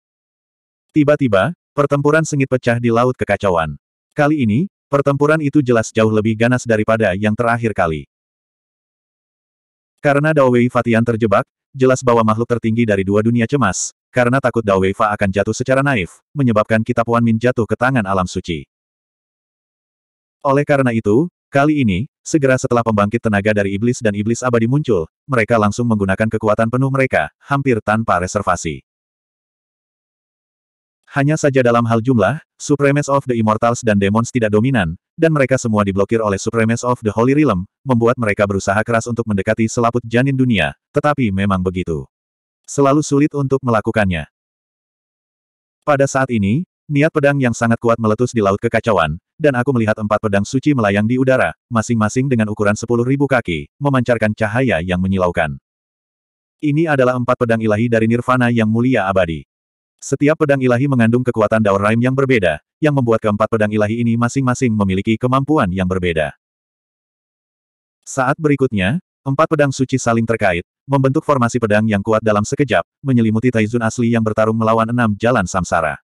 Tiba-tiba, pertempuran sengit pecah di Laut Kekacauan. Kali ini, Pertempuran itu jelas jauh lebih ganas daripada yang terakhir kali. Karena Dawei Fatian terjebak, jelas bahwa makhluk tertinggi dari dua dunia cemas, karena takut Dawei Fa akan jatuh secara naif, menyebabkan kitab Wan Min jatuh ke tangan alam suci. Oleh karena itu, kali ini, segera setelah pembangkit tenaga dari iblis dan iblis abadi muncul, mereka langsung menggunakan kekuatan penuh mereka, hampir tanpa reservasi. Hanya saja dalam hal jumlah, Supremes of the Immortals dan Demons tidak dominan, dan mereka semua diblokir oleh Supremes of the Holy Realm, membuat mereka berusaha keras untuk mendekati selaput janin dunia, tetapi memang begitu. Selalu sulit untuk melakukannya. Pada saat ini, niat pedang yang sangat kuat meletus di laut kekacauan, dan aku melihat empat pedang suci melayang di udara, masing-masing dengan ukuran sepuluh ribu kaki, memancarkan cahaya yang menyilaukan. Ini adalah empat pedang ilahi dari Nirvana yang mulia abadi. Setiap pedang ilahi mengandung kekuatan Daoraim yang berbeda, yang membuat keempat pedang ilahi ini masing-masing memiliki kemampuan yang berbeda. Saat berikutnya, empat pedang suci saling terkait, membentuk formasi pedang yang kuat dalam sekejap, menyelimuti Taizun asli yang bertarung melawan enam jalan samsara.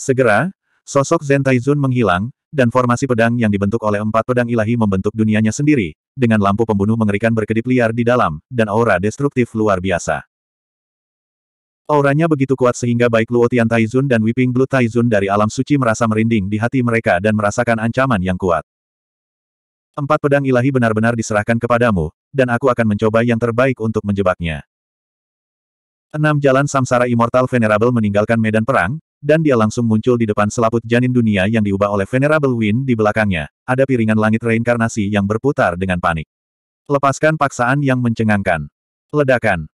Segera, sosok Zen Taizun menghilang, dan formasi pedang yang dibentuk oleh empat pedang ilahi membentuk dunianya sendiri, dengan lampu pembunuh mengerikan berkedip liar di dalam, dan aura destruktif luar biasa. Auranya begitu kuat sehingga baik Luo Tian Taizun dan Wiping Blue Taizun dari alam suci merasa merinding di hati mereka dan merasakan ancaman yang kuat. Empat pedang ilahi benar-benar diserahkan kepadamu, dan aku akan mencoba yang terbaik untuk menjebaknya. Enam jalan samsara immortal Venerable meninggalkan medan perang, dan dia langsung muncul di depan selaput janin dunia yang diubah oleh Venerable wind di belakangnya, ada piringan langit reinkarnasi yang berputar dengan panik. Lepaskan paksaan yang mencengangkan. Ledakan.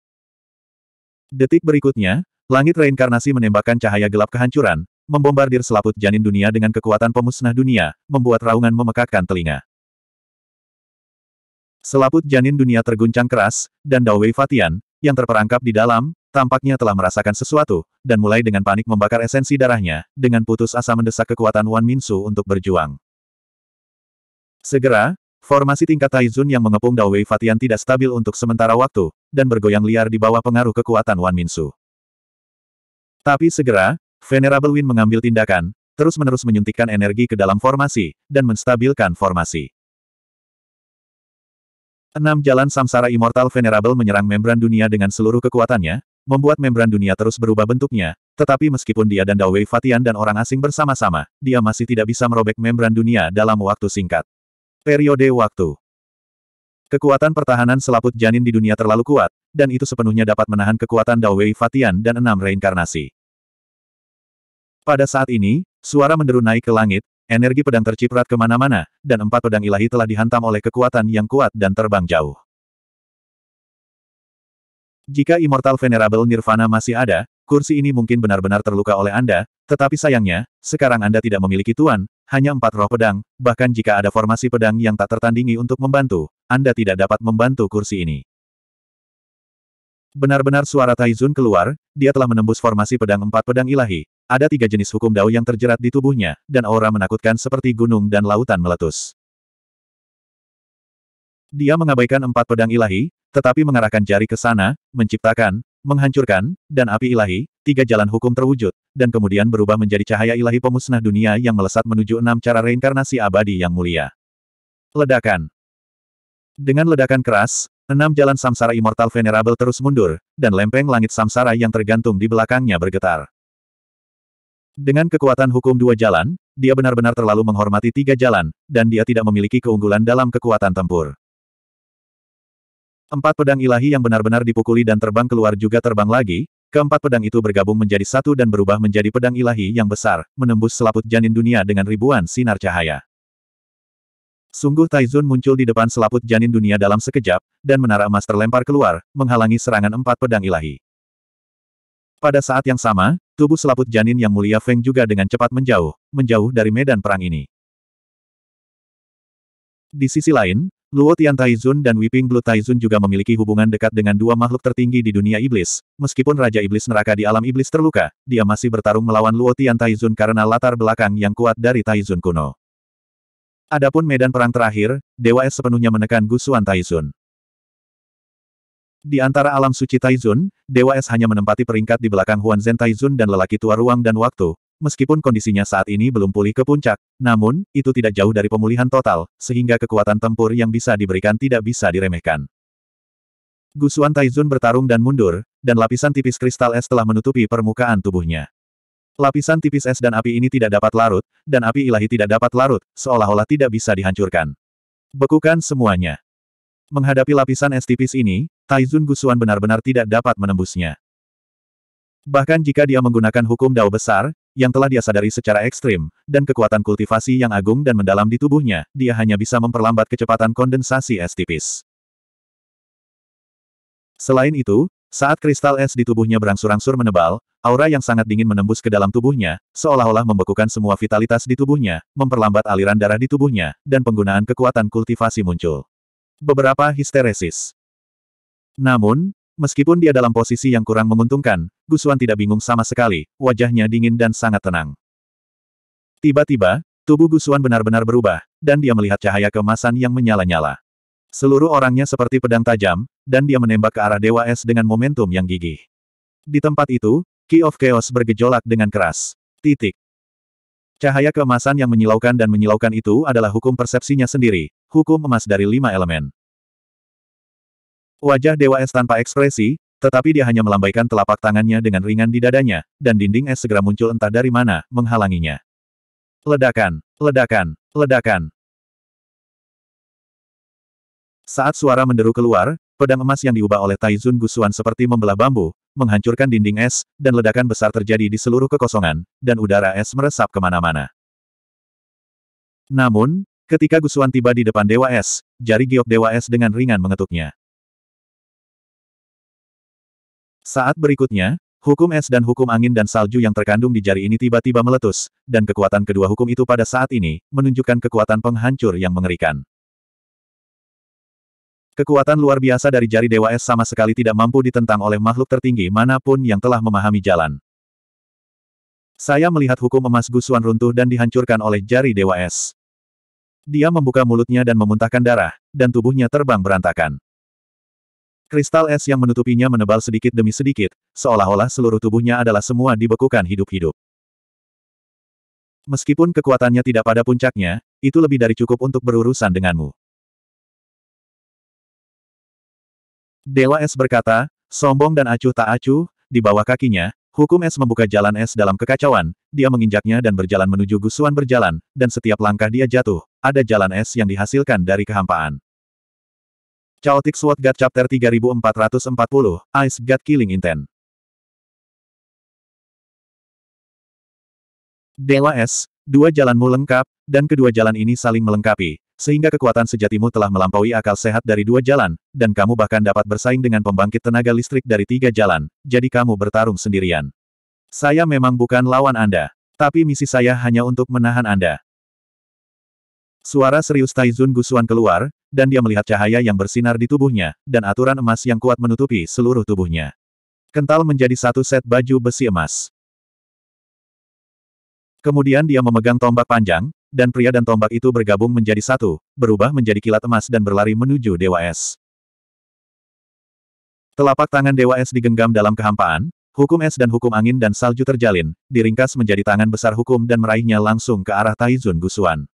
Detik berikutnya, langit reinkarnasi menembakkan cahaya gelap kehancuran, membombardir selaput janin dunia dengan kekuatan pemusnah dunia, membuat raungan memekakkan telinga. Selaput janin dunia terguncang keras, dan Dao Wei Fatian, yang terperangkap di dalam, tampaknya telah merasakan sesuatu, dan mulai dengan panik membakar esensi darahnya, dengan putus asa mendesak kekuatan Wan Minsu untuk berjuang. Segera, formasi tingkat Taizun yang mengepung Dao Wei Fatian tidak stabil untuk sementara waktu, dan bergoyang liar di bawah pengaruh kekuatan Wan Minsu. Tapi segera, Venerable Wind mengambil tindakan, terus-menerus menyuntikkan energi ke dalam formasi, dan menstabilkan formasi. Enam jalan samsara immortal Venerable menyerang membran dunia dengan seluruh kekuatannya, membuat membran dunia terus berubah bentuknya, tetapi meskipun dia dan Dawei Fatian dan orang asing bersama-sama, dia masih tidak bisa merobek membran dunia dalam waktu singkat. Periode waktu Kekuatan pertahanan selaput janin di dunia terlalu kuat, dan itu sepenuhnya dapat menahan kekuatan Dao Wei Fatian dan enam reinkarnasi. Pada saat ini, suara menderu naik ke langit, energi pedang terciprat kemana-mana, dan empat pedang ilahi telah dihantam oleh kekuatan yang kuat dan terbang jauh. Jika Immortal Venerable Nirvana masih ada, kursi ini mungkin benar-benar terluka oleh Anda, tetapi sayangnya, sekarang Anda tidak memiliki tuan, hanya empat roh pedang, bahkan jika ada formasi pedang yang tak tertandingi untuk membantu, anda tidak dapat membantu kursi ini. Benar-benar suara Taizun keluar, dia telah menembus formasi pedang empat pedang ilahi. Ada tiga jenis hukum dao yang terjerat di tubuhnya, dan aura menakutkan seperti gunung dan lautan meletus. Dia mengabaikan empat pedang ilahi, tetapi mengarahkan jari ke sana, menciptakan, menghancurkan, dan api ilahi, tiga jalan hukum terwujud, dan kemudian berubah menjadi cahaya ilahi pemusnah dunia yang melesat menuju enam cara reinkarnasi abadi yang mulia. Ledakan dengan ledakan keras, enam jalan samsara immortal venerable terus mundur, dan lempeng langit samsara yang tergantung di belakangnya bergetar. Dengan kekuatan hukum dua jalan, dia benar-benar terlalu menghormati tiga jalan, dan dia tidak memiliki keunggulan dalam kekuatan tempur. Empat pedang ilahi yang benar-benar dipukuli dan terbang keluar juga terbang lagi, keempat pedang itu bergabung menjadi satu dan berubah menjadi pedang ilahi yang besar, menembus selaput janin dunia dengan ribuan sinar cahaya. Sungguh Taizun muncul di depan selaput janin dunia dalam sekejap, dan menara emas terlempar keluar, menghalangi serangan empat pedang ilahi. Pada saat yang sama, tubuh selaput janin yang mulia Feng juga dengan cepat menjauh, menjauh dari medan perang ini. Di sisi lain, Luo Tian Taizun dan Weeping Blue Taizun juga memiliki hubungan dekat dengan dua makhluk tertinggi di dunia iblis. Meskipun Raja Iblis Neraka di alam iblis terluka, dia masih bertarung melawan Luo Tian Taizun karena latar belakang yang kuat dari Taizun kuno. Adapun medan perang terakhir, Dewa Es sepenuhnya menekan Gusuan Taizun. Di antara alam suci Taizun, Dewa Es hanya menempati peringkat di belakang Huan Zhen Taizun dan lelaki tua ruang dan waktu, meskipun kondisinya saat ini belum pulih ke puncak, namun, itu tidak jauh dari pemulihan total, sehingga kekuatan tempur yang bisa diberikan tidak bisa diremehkan. Gusuan Taizun bertarung dan mundur, dan lapisan tipis kristal es telah menutupi permukaan tubuhnya. Lapisan tipis es dan api ini tidak dapat larut, dan api ilahi tidak dapat larut, seolah-olah tidak bisa dihancurkan. Bekukan semuanya. Menghadapi lapisan es tipis ini, Taizun Gusuan benar-benar tidak dapat menembusnya. Bahkan jika dia menggunakan hukum dao besar, yang telah dia sadari secara ekstrim, dan kekuatan kultivasi yang agung dan mendalam di tubuhnya, dia hanya bisa memperlambat kecepatan kondensasi es tipis. Selain itu, saat kristal es di tubuhnya berangsur-angsur menebal, aura yang sangat dingin menembus ke dalam tubuhnya, seolah-olah membekukan semua vitalitas di tubuhnya, memperlambat aliran darah di tubuhnya, dan penggunaan kekuatan kultivasi muncul. Beberapa histeresis. Namun, meskipun dia dalam posisi yang kurang menguntungkan, Gusuan tidak bingung sama sekali, wajahnya dingin dan sangat tenang. Tiba-tiba, tubuh Gusuan benar-benar berubah, dan dia melihat cahaya kemasan yang menyala-nyala. Seluruh orangnya seperti pedang tajam, dan dia menembak ke arah Dewa Es dengan momentum yang gigih. Di tempat itu, Key of Chaos bergejolak dengan keras. Titik. Cahaya keemasan yang menyilaukan dan menyilaukan itu adalah hukum persepsinya sendiri, hukum emas dari lima elemen. Wajah Dewa Es tanpa ekspresi, tetapi dia hanya melambaikan telapak tangannya dengan ringan di dadanya, dan dinding es segera muncul entah dari mana, menghalanginya. Ledakan, ledakan, ledakan. Saat suara menderu keluar, pedang emas yang diubah oleh Taizun Gusuan seperti membelah bambu, menghancurkan dinding es, dan ledakan besar terjadi di seluruh kekosongan, dan udara es meresap kemana-mana. Namun, ketika Gusuan tiba di depan Dewa Es, jari giok Dewa Es dengan ringan mengetuknya. Saat berikutnya, hukum es dan hukum angin dan salju yang terkandung di jari ini tiba-tiba meletus, dan kekuatan kedua hukum itu pada saat ini, menunjukkan kekuatan penghancur yang mengerikan. Kekuatan luar biasa dari jari Dewa Es sama sekali tidak mampu ditentang oleh makhluk tertinggi manapun yang telah memahami jalan. Saya melihat hukum emas Gusuan runtuh dan dihancurkan oleh jari Dewa Es. Dia membuka mulutnya dan memuntahkan darah, dan tubuhnya terbang berantakan. Kristal es yang menutupinya menebal sedikit demi sedikit, seolah-olah seluruh tubuhnya adalah semua dibekukan hidup-hidup. Meskipun kekuatannya tidak pada puncaknya, itu lebih dari cukup untuk berurusan denganmu. Dewa Es berkata, sombong dan acuh tak acuh, di bawah kakinya, hukum es membuka jalan es dalam kekacauan, dia menginjaknya dan berjalan menuju gusuan berjalan, dan setiap langkah dia jatuh, ada jalan es yang dihasilkan dari kehampaan. Chaotic Sword God Chapter 3440, Ice God Killing Intent. Dewa Es, dua jalanmu lengkap, dan kedua jalan ini saling melengkapi, sehingga kekuatan sejatimu telah melampaui akal sehat dari dua jalan, dan kamu bahkan dapat bersaing dengan pembangkit tenaga listrik dari tiga jalan, jadi kamu bertarung sendirian. Saya memang bukan lawan Anda, tapi misi saya hanya untuk menahan Anda. Suara serius Taizun Gusuan keluar, dan dia melihat cahaya yang bersinar di tubuhnya, dan aturan emas yang kuat menutupi seluruh tubuhnya. Kental menjadi satu set baju besi emas. Kemudian dia memegang tombak panjang, dan pria dan tombak itu bergabung menjadi satu, berubah menjadi kilat emas dan berlari menuju Dewa Es. Telapak tangan Dewa Es digenggam dalam kehampaan, hukum es dan hukum angin dan salju terjalin, diringkas menjadi tangan besar hukum dan meraihnya langsung ke arah Taizun Gusuan.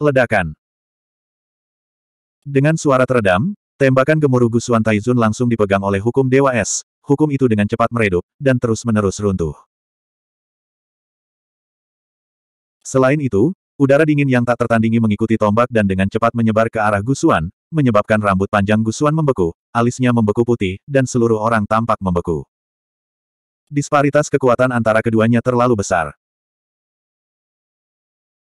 Ledakan Dengan suara teredam, tembakan gemuruh Gusuan Taizun langsung dipegang oleh hukum Dewa Es, hukum itu dengan cepat meredup, dan terus-menerus runtuh. Selain itu, Udara dingin yang tak tertandingi mengikuti tombak dan dengan cepat menyebar ke arah Gusuan, menyebabkan rambut panjang Gusuan membeku, alisnya membeku putih, dan seluruh orang tampak membeku. Disparitas kekuatan antara keduanya terlalu besar.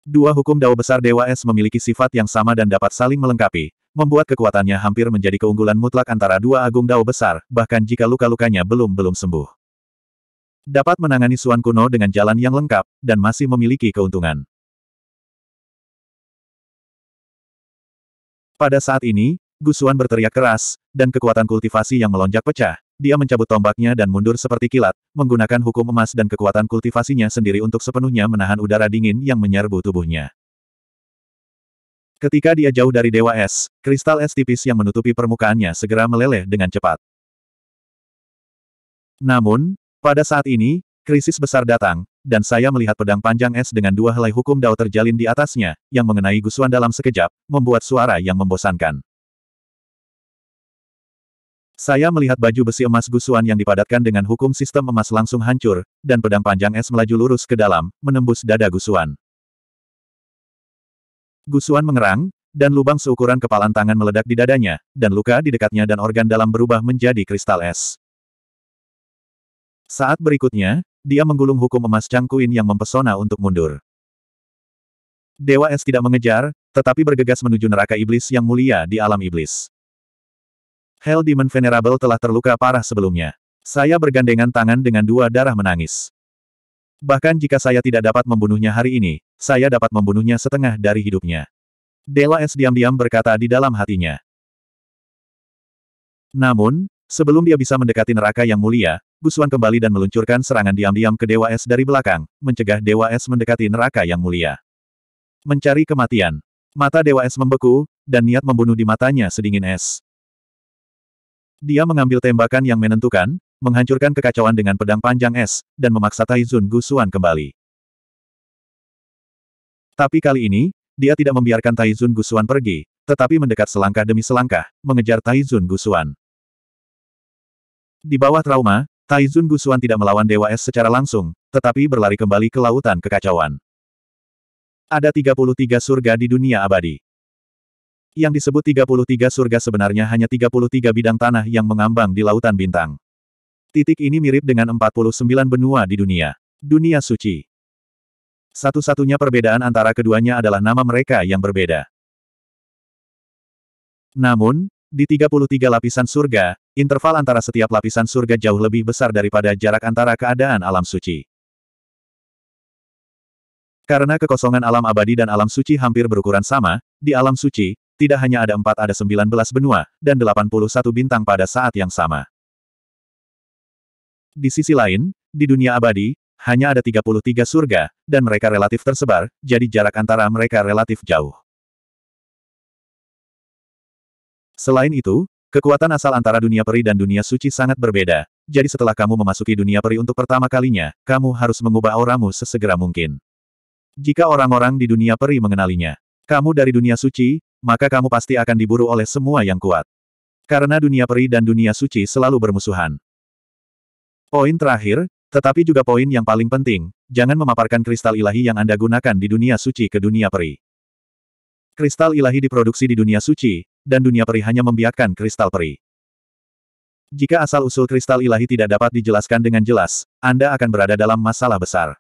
Dua hukum dao besar Dewa Es memiliki sifat yang sama dan dapat saling melengkapi, membuat kekuatannya hampir menjadi keunggulan mutlak antara dua agung dao besar, bahkan jika luka-lukanya belum-belum sembuh. Dapat menangani Suan Kuno dengan jalan yang lengkap, dan masih memiliki keuntungan. Pada saat ini, Gusuan berteriak keras, dan kekuatan kultivasi yang melonjak pecah. Dia mencabut tombaknya dan mundur seperti kilat, menggunakan hukum emas dan kekuatan kultivasinya sendiri untuk sepenuhnya menahan udara dingin yang menyerbu tubuhnya. Ketika dia jauh dari Dewa Es, kristal es tipis yang menutupi permukaannya segera meleleh dengan cepat. Namun, pada saat ini, krisis besar datang, dan saya melihat pedang panjang es dengan dua helai hukum dao terjalin di atasnya, yang mengenai gusuan dalam sekejap, membuat suara yang membosankan. Saya melihat baju besi emas gusuan yang dipadatkan dengan hukum sistem emas langsung hancur, dan pedang panjang es melaju lurus ke dalam, menembus dada gusuan. Gusuan mengerang, dan lubang seukuran kepalan tangan meledak di dadanya, dan luka di dekatnya dan organ dalam berubah menjadi kristal es. Saat berikutnya, dia menggulung hukum emas cangkuin yang mempesona untuk mundur. Dewa Es tidak mengejar, tetapi bergegas menuju neraka iblis yang mulia di alam iblis. Hell Demon Venerable telah terluka parah sebelumnya. Saya bergandengan tangan dengan dua darah menangis. Bahkan jika saya tidak dapat membunuhnya hari ini, saya dapat membunuhnya setengah dari hidupnya. Dela Es diam-diam berkata di dalam hatinya. Namun, sebelum dia bisa mendekati neraka yang mulia, Gusuan kembali dan meluncurkan serangan diam-diam ke Dewa Es dari belakang, mencegah Dewa Es mendekati neraka yang mulia. Mencari kematian. Mata Dewa Es membeku, dan niat membunuh di matanya sedingin es. Dia mengambil tembakan yang menentukan, menghancurkan kekacauan dengan pedang panjang es, dan memaksa Taizun Gusuan kembali. Tapi kali ini, dia tidak membiarkan Taizun Gusuan pergi, tetapi mendekat selangkah demi selangkah, mengejar Taizun Gusuan. Di bawah trauma, Taizun Gusuan tidak melawan Dewa Es secara langsung, tetapi berlari kembali ke lautan kekacauan. Ada 33 surga di dunia abadi. Yang disebut 33 surga sebenarnya hanya 33 bidang tanah yang mengambang di lautan bintang. Titik ini mirip dengan 49 benua di dunia. Dunia suci. Satu-satunya perbedaan antara keduanya adalah nama mereka yang berbeda. Namun, di 33 lapisan surga, interval antara setiap lapisan surga jauh lebih besar daripada jarak antara keadaan alam suci. Karena kekosongan alam abadi dan alam suci hampir berukuran sama, di alam suci, tidak hanya ada empat ada 19 benua, dan 81 bintang pada saat yang sama. Di sisi lain, di dunia abadi, hanya ada 33 surga, dan mereka relatif tersebar, jadi jarak antara mereka relatif jauh. Selain itu, kekuatan asal antara dunia peri dan dunia suci sangat berbeda. Jadi setelah kamu memasuki dunia peri untuk pertama kalinya, kamu harus mengubah auramu sesegera mungkin. Jika orang-orang di dunia peri mengenalinya, kamu dari dunia suci, maka kamu pasti akan diburu oleh semua yang kuat. Karena dunia peri dan dunia suci selalu bermusuhan. Poin terakhir, tetapi juga poin yang paling penting, jangan memaparkan kristal ilahi yang Anda gunakan di dunia suci ke dunia peri. Kristal ilahi diproduksi di dunia suci, dan dunia peri hanya membiarkan kristal peri. Jika asal-usul kristal ilahi tidak dapat dijelaskan dengan jelas, Anda akan berada dalam masalah besar.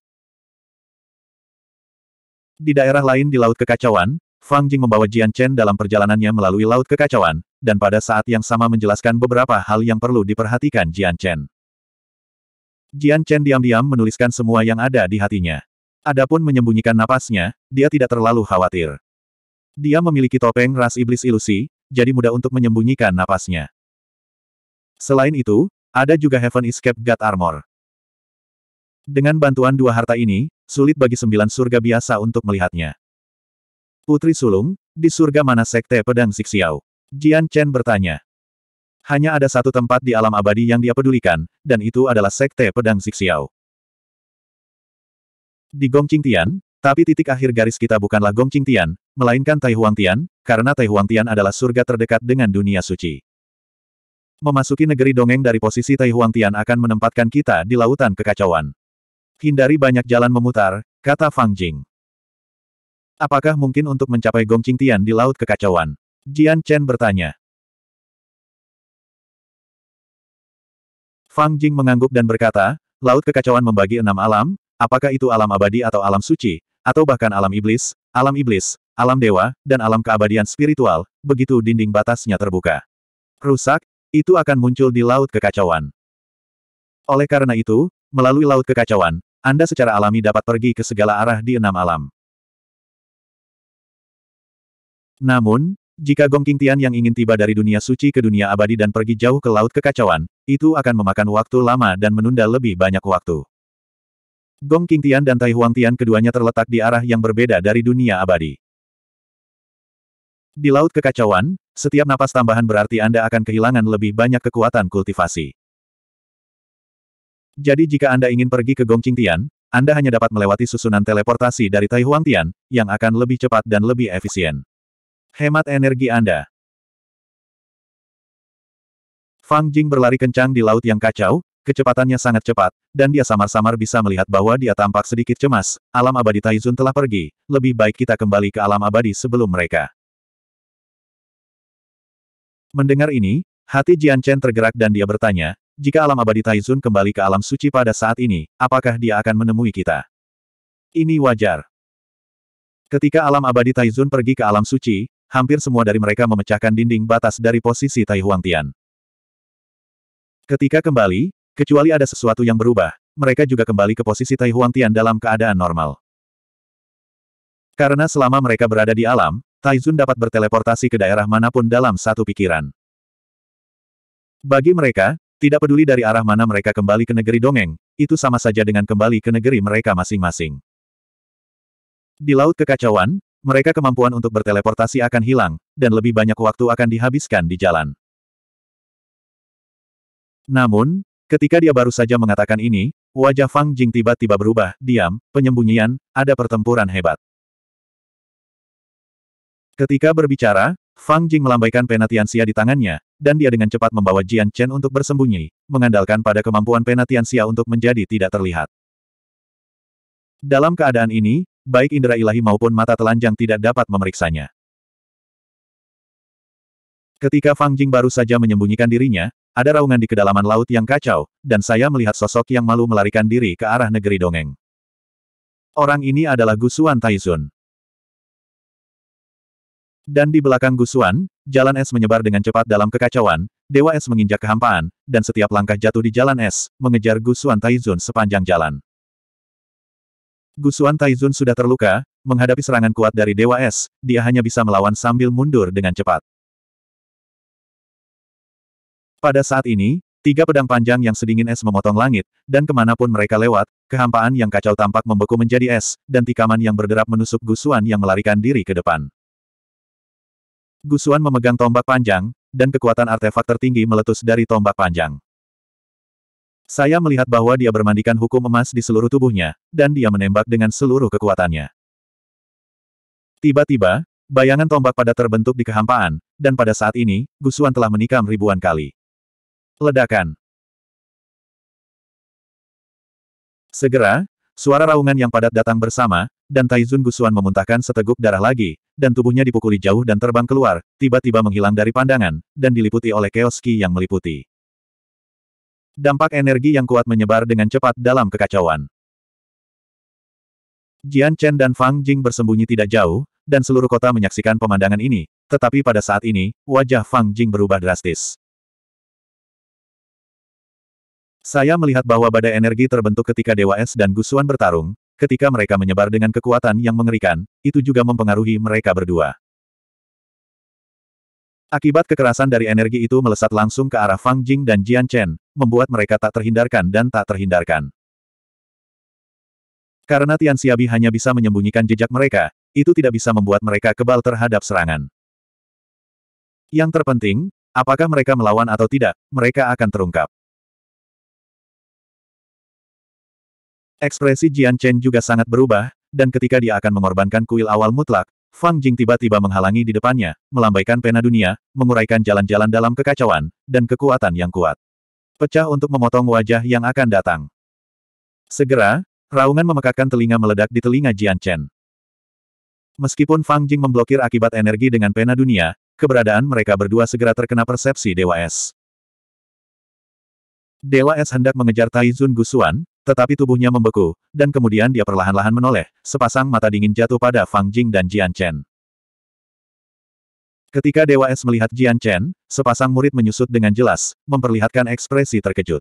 Di daerah lain di Laut Kekacauan, Fang Jing membawa Jian Chen dalam perjalanannya melalui Laut Kekacauan, dan pada saat yang sama menjelaskan beberapa hal yang perlu diperhatikan Jian Chen. Jian Chen diam-diam menuliskan semua yang ada di hatinya. Adapun menyembunyikan napasnya, dia tidak terlalu khawatir. Dia memiliki topeng ras iblis ilusi, jadi mudah untuk menyembunyikan napasnya. Selain itu, ada juga Heaven Escape God Armor. Dengan bantuan dua harta ini, sulit bagi sembilan surga biasa untuk melihatnya. Putri Sulung, di surga mana Sekte Pedang Siksiao? Jian Chen bertanya. Hanya ada satu tempat di alam abadi yang dia pedulikan, dan itu adalah Sekte Pedang Siksiao. Di Gong Qing Tian, tapi titik akhir garis kita bukanlah Gong Qing Tian, melainkan Tai Huang Tian, karena Taihuangtian adalah surga terdekat dengan dunia suci. Memasuki negeri dongeng dari posisi Taihuangtian akan menempatkan kita di lautan kekacauan. Hindari banyak jalan memutar, kata Fang Jing. Apakah mungkin untuk mencapai Qing Tian di laut kekacauan? Jian Chen bertanya. Fang Jing mengangguk dan berkata, laut kekacauan membagi enam alam, apakah itu alam abadi atau alam suci, atau bahkan alam iblis, alam iblis, alam dewa, dan alam keabadian spiritual, begitu dinding batasnya terbuka. Rusak, itu akan muncul di laut kekacauan. Oleh karena itu, melalui laut kekacauan, Anda secara alami dapat pergi ke segala arah di enam alam. Namun, jika Gong tian yang ingin tiba dari dunia suci ke dunia abadi dan pergi jauh ke laut kekacauan, itu akan memakan waktu lama dan menunda lebih banyak waktu. Gong tian dan Tai huang tian keduanya terletak di arah yang berbeda dari dunia abadi. Di Laut Kekacauan, setiap napas tambahan berarti Anda akan kehilangan lebih banyak kekuatan kultivasi. Jadi jika Anda ingin pergi ke Tian, Anda hanya dapat melewati susunan teleportasi dari Tai Huang Tian, yang akan lebih cepat dan lebih efisien. Hemat energi Anda. Fang Jing berlari kencang di laut yang kacau, kecepatannya sangat cepat, dan dia samar-samar bisa melihat bahwa dia tampak sedikit cemas, alam abadi Taizun telah pergi, lebih baik kita kembali ke alam abadi sebelum mereka. Mendengar ini, hati Jian Chen tergerak dan dia bertanya, jika alam abadi Taizun kembali ke alam suci pada saat ini, apakah dia akan menemui kita? Ini wajar. Ketika alam abadi Taizun pergi ke alam suci, hampir semua dari mereka memecahkan dinding batas dari posisi Tai Huang Tian. Ketika kembali, kecuali ada sesuatu yang berubah, mereka juga kembali ke posisi Tai Huang Tian dalam keadaan normal. Karena selama mereka berada di alam, Taizun dapat berteleportasi ke daerah manapun dalam satu pikiran. Bagi mereka, tidak peduli dari arah mana mereka kembali ke negeri dongeng, itu sama saja dengan kembali ke negeri mereka masing-masing. Di Laut Kekacauan, mereka kemampuan untuk berteleportasi akan hilang, dan lebih banyak waktu akan dihabiskan di jalan. Namun, ketika dia baru saja mengatakan ini, wajah Fang Jing tiba-tiba berubah, diam, penyembunyian, ada pertempuran hebat. Ketika berbicara, Fang Jing melambaikan Penatian Sia di tangannya, dan dia dengan cepat membawa Jian Chen untuk bersembunyi, mengandalkan pada kemampuan Penatian Sia untuk menjadi tidak terlihat. Dalam keadaan ini, baik indera ilahi maupun mata telanjang tidak dapat memeriksanya. Ketika Fang Jing baru saja menyembunyikan dirinya, ada raungan di kedalaman laut yang kacau, dan saya melihat sosok yang malu melarikan diri ke arah negeri dongeng. Orang ini adalah Gusuan Taizun. Dan di belakang Gusuan, jalan es menyebar dengan cepat dalam kekacauan, Dewa Es menginjak kehampaan, dan setiap langkah jatuh di jalan es, mengejar Gusuan Taizun sepanjang jalan. Gusuan Taizun sudah terluka, menghadapi serangan kuat dari Dewa Es, dia hanya bisa melawan sambil mundur dengan cepat. Pada saat ini, tiga pedang panjang yang sedingin es memotong langit, dan kemanapun mereka lewat, kehampaan yang kacau tampak membeku menjadi es, dan tikaman yang berderap menusuk Gusuan yang melarikan diri ke depan. Gusuan memegang tombak panjang, dan kekuatan artefak tertinggi meletus dari tombak panjang. Saya melihat bahwa dia bermandikan hukum emas di seluruh tubuhnya, dan dia menembak dengan seluruh kekuatannya. Tiba-tiba, bayangan tombak pada terbentuk di kehampaan, dan pada saat ini, gusuan telah menikam ribuan kali. Ledakan. Segera, suara raungan yang padat datang bersama, dan Taizun Gusuan memuntahkan seteguk darah lagi, dan tubuhnya dipukuli jauh dan terbang keluar, tiba-tiba menghilang dari pandangan, dan diliputi oleh keoski yang meliputi. Dampak energi yang kuat menyebar dengan cepat dalam kekacauan. Jian Chen dan Fang Jing bersembunyi tidak jauh, dan seluruh kota menyaksikan pemandangan ini, tetapi pada saat ini, wajah Fang Jing berubah drastis. Saya melihat bahwa badai energi terbentuk ketika Dewa Es dan Gusuan bertarung, Ketika mereka menyebar dengan kekuatan yang mengerikan, itu juga mempengaruhi mereka berdua. Akibat kekerasan dari energi itu melesat langsung ke arah Fang Jing dan Jian Chen, membuat mereka tak terhindarkan dan tak terhindarkan. Karena Tian Xiaobi hanya bisa menyembunyikan jejak mereka, itu tidak bisa membuat mereka kebal terhadap serangan. Yang terpenting, apakah mereka melawan atau tidak, mereka akan terungkap. Ekspresi Jian Chen juga sangat berubah, dan ketika dia akan mengorbankan kuil awal mutlak, Fang Jing tiba-tiba menghalangi di depannya, melambaikan pena dunia, menguraikan jalan-jalan dalam kekacauan, dan kekuatan yang kuat. Pecah untuk memotong wajah yang akan datang. Segera, raungan memekakkan telinga meledak di telinga Jian Chen. Meskipun Fang Jing memblokir akibat energi dengan pena dunia, keberadaan mereka berdua segera terkena persepsi Dewa Es. Dewa Es hendak mengejar Taizun Gusuan, tetapi tubuhnya membeku, dan kemudian dia perlahan-lahan menoleh, sepasang mata dingin jatuh pada Fang Jing dan Jian Chen. Ketika Dewa Es melihat Jian Chen, sepasang murid menyusut dengan jelas, memperlihatkan ekspresi terkejut.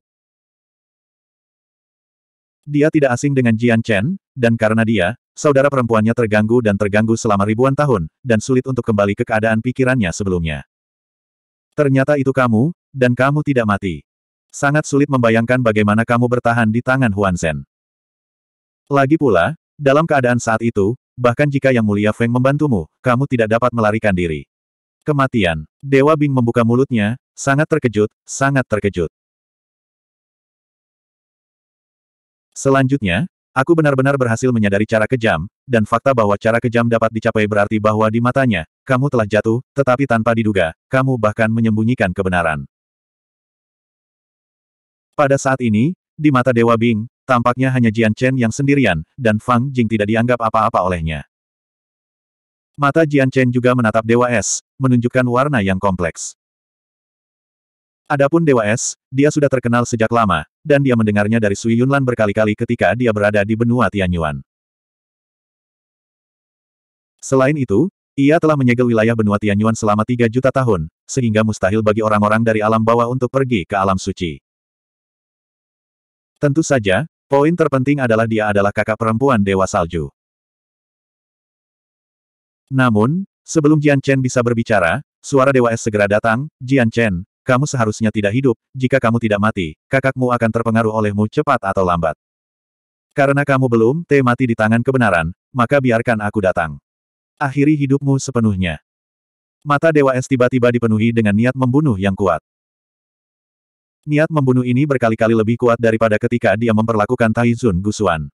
Dia tidak asing dengan Jian Chen, dan karena dia, saudara perempuannya terganggu dan terganggu selama ribuan tahun, dan sulit untuk kembali ke keadaan pikirannya sebelumnya. Ternyata itu kamu, dan kamu tidak mati. Sangat sulit membayangkan bagaimana kamu bertahan di tangan Huan Zhen. Lagi pula, dalam keadaan saat itu, bahkan jika Yang Mulia Feng membantumu, kamu tidak dapat melarikan diri. Kematian. Dewa Bing membuka mulutnya, sangat terkejut, sangat terkejut. Selanjutnya, aku benar-benar berhasil menyadari cara kejam, dan fakta bahwa cara kejam dapat dicapai berarti bahwa di matanya, kamu telah jatuh, tetapi tanpa diduga, kamu bahkan menyembunyikan kebenaran. Pada saat ini, di mata Dewa Bing, tampaknya hanya Jian Chen yang sendirian, dan Fang Jing tidak dianggap apa-apa olehnya. Mata Jian Chen juga menatap Dewa Es, menunjukkan warna yang kompleks. Adapun Dewa Es, dia sudah terkenal sejak lama, dan dia mendengarnya dari Sui Yunlan berkali-kali ketika dia berada di benua Tianyuan. Selain itu, ia telah menyegel wilayah benua Tianyuan selama 3 juta tahun, sehingga mustahil bagi orang-orang dari alam bawah untuk pergi ke alam suci. Tentu saja, poin terpenting adalah dia adalah kakak perempuan Dewa Salju. Namun, sebelum Jian Chen bisa berbicara, suara Dewa Es segera datang, Jian Chen, kamu seharusnya tidak hidup, jika kamu tidak mati, kakakmu akan terpengaruh olehmu cepat atau lambat. Karena kamu belum te mati di tangan kebenaran, maka biarkan aku datang. Akhiri hidupmu sepenuhnya. Mata Dewa Es tiba-tiba dipenuhi dengan niat membunuh yang kuat. Niat membunuh ini berkali-kali lebih kuat daripada ketika dia memperlakukan Taizun Gusuan.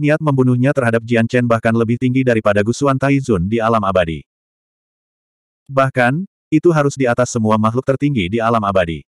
Niat membunuhnya terhadap Jian Chen bahkan lebih tinggi daripada Gusuan Taizun di alam abadi. Bahkan, itu harus di atas semua makhluk tertinggi di alam abadi.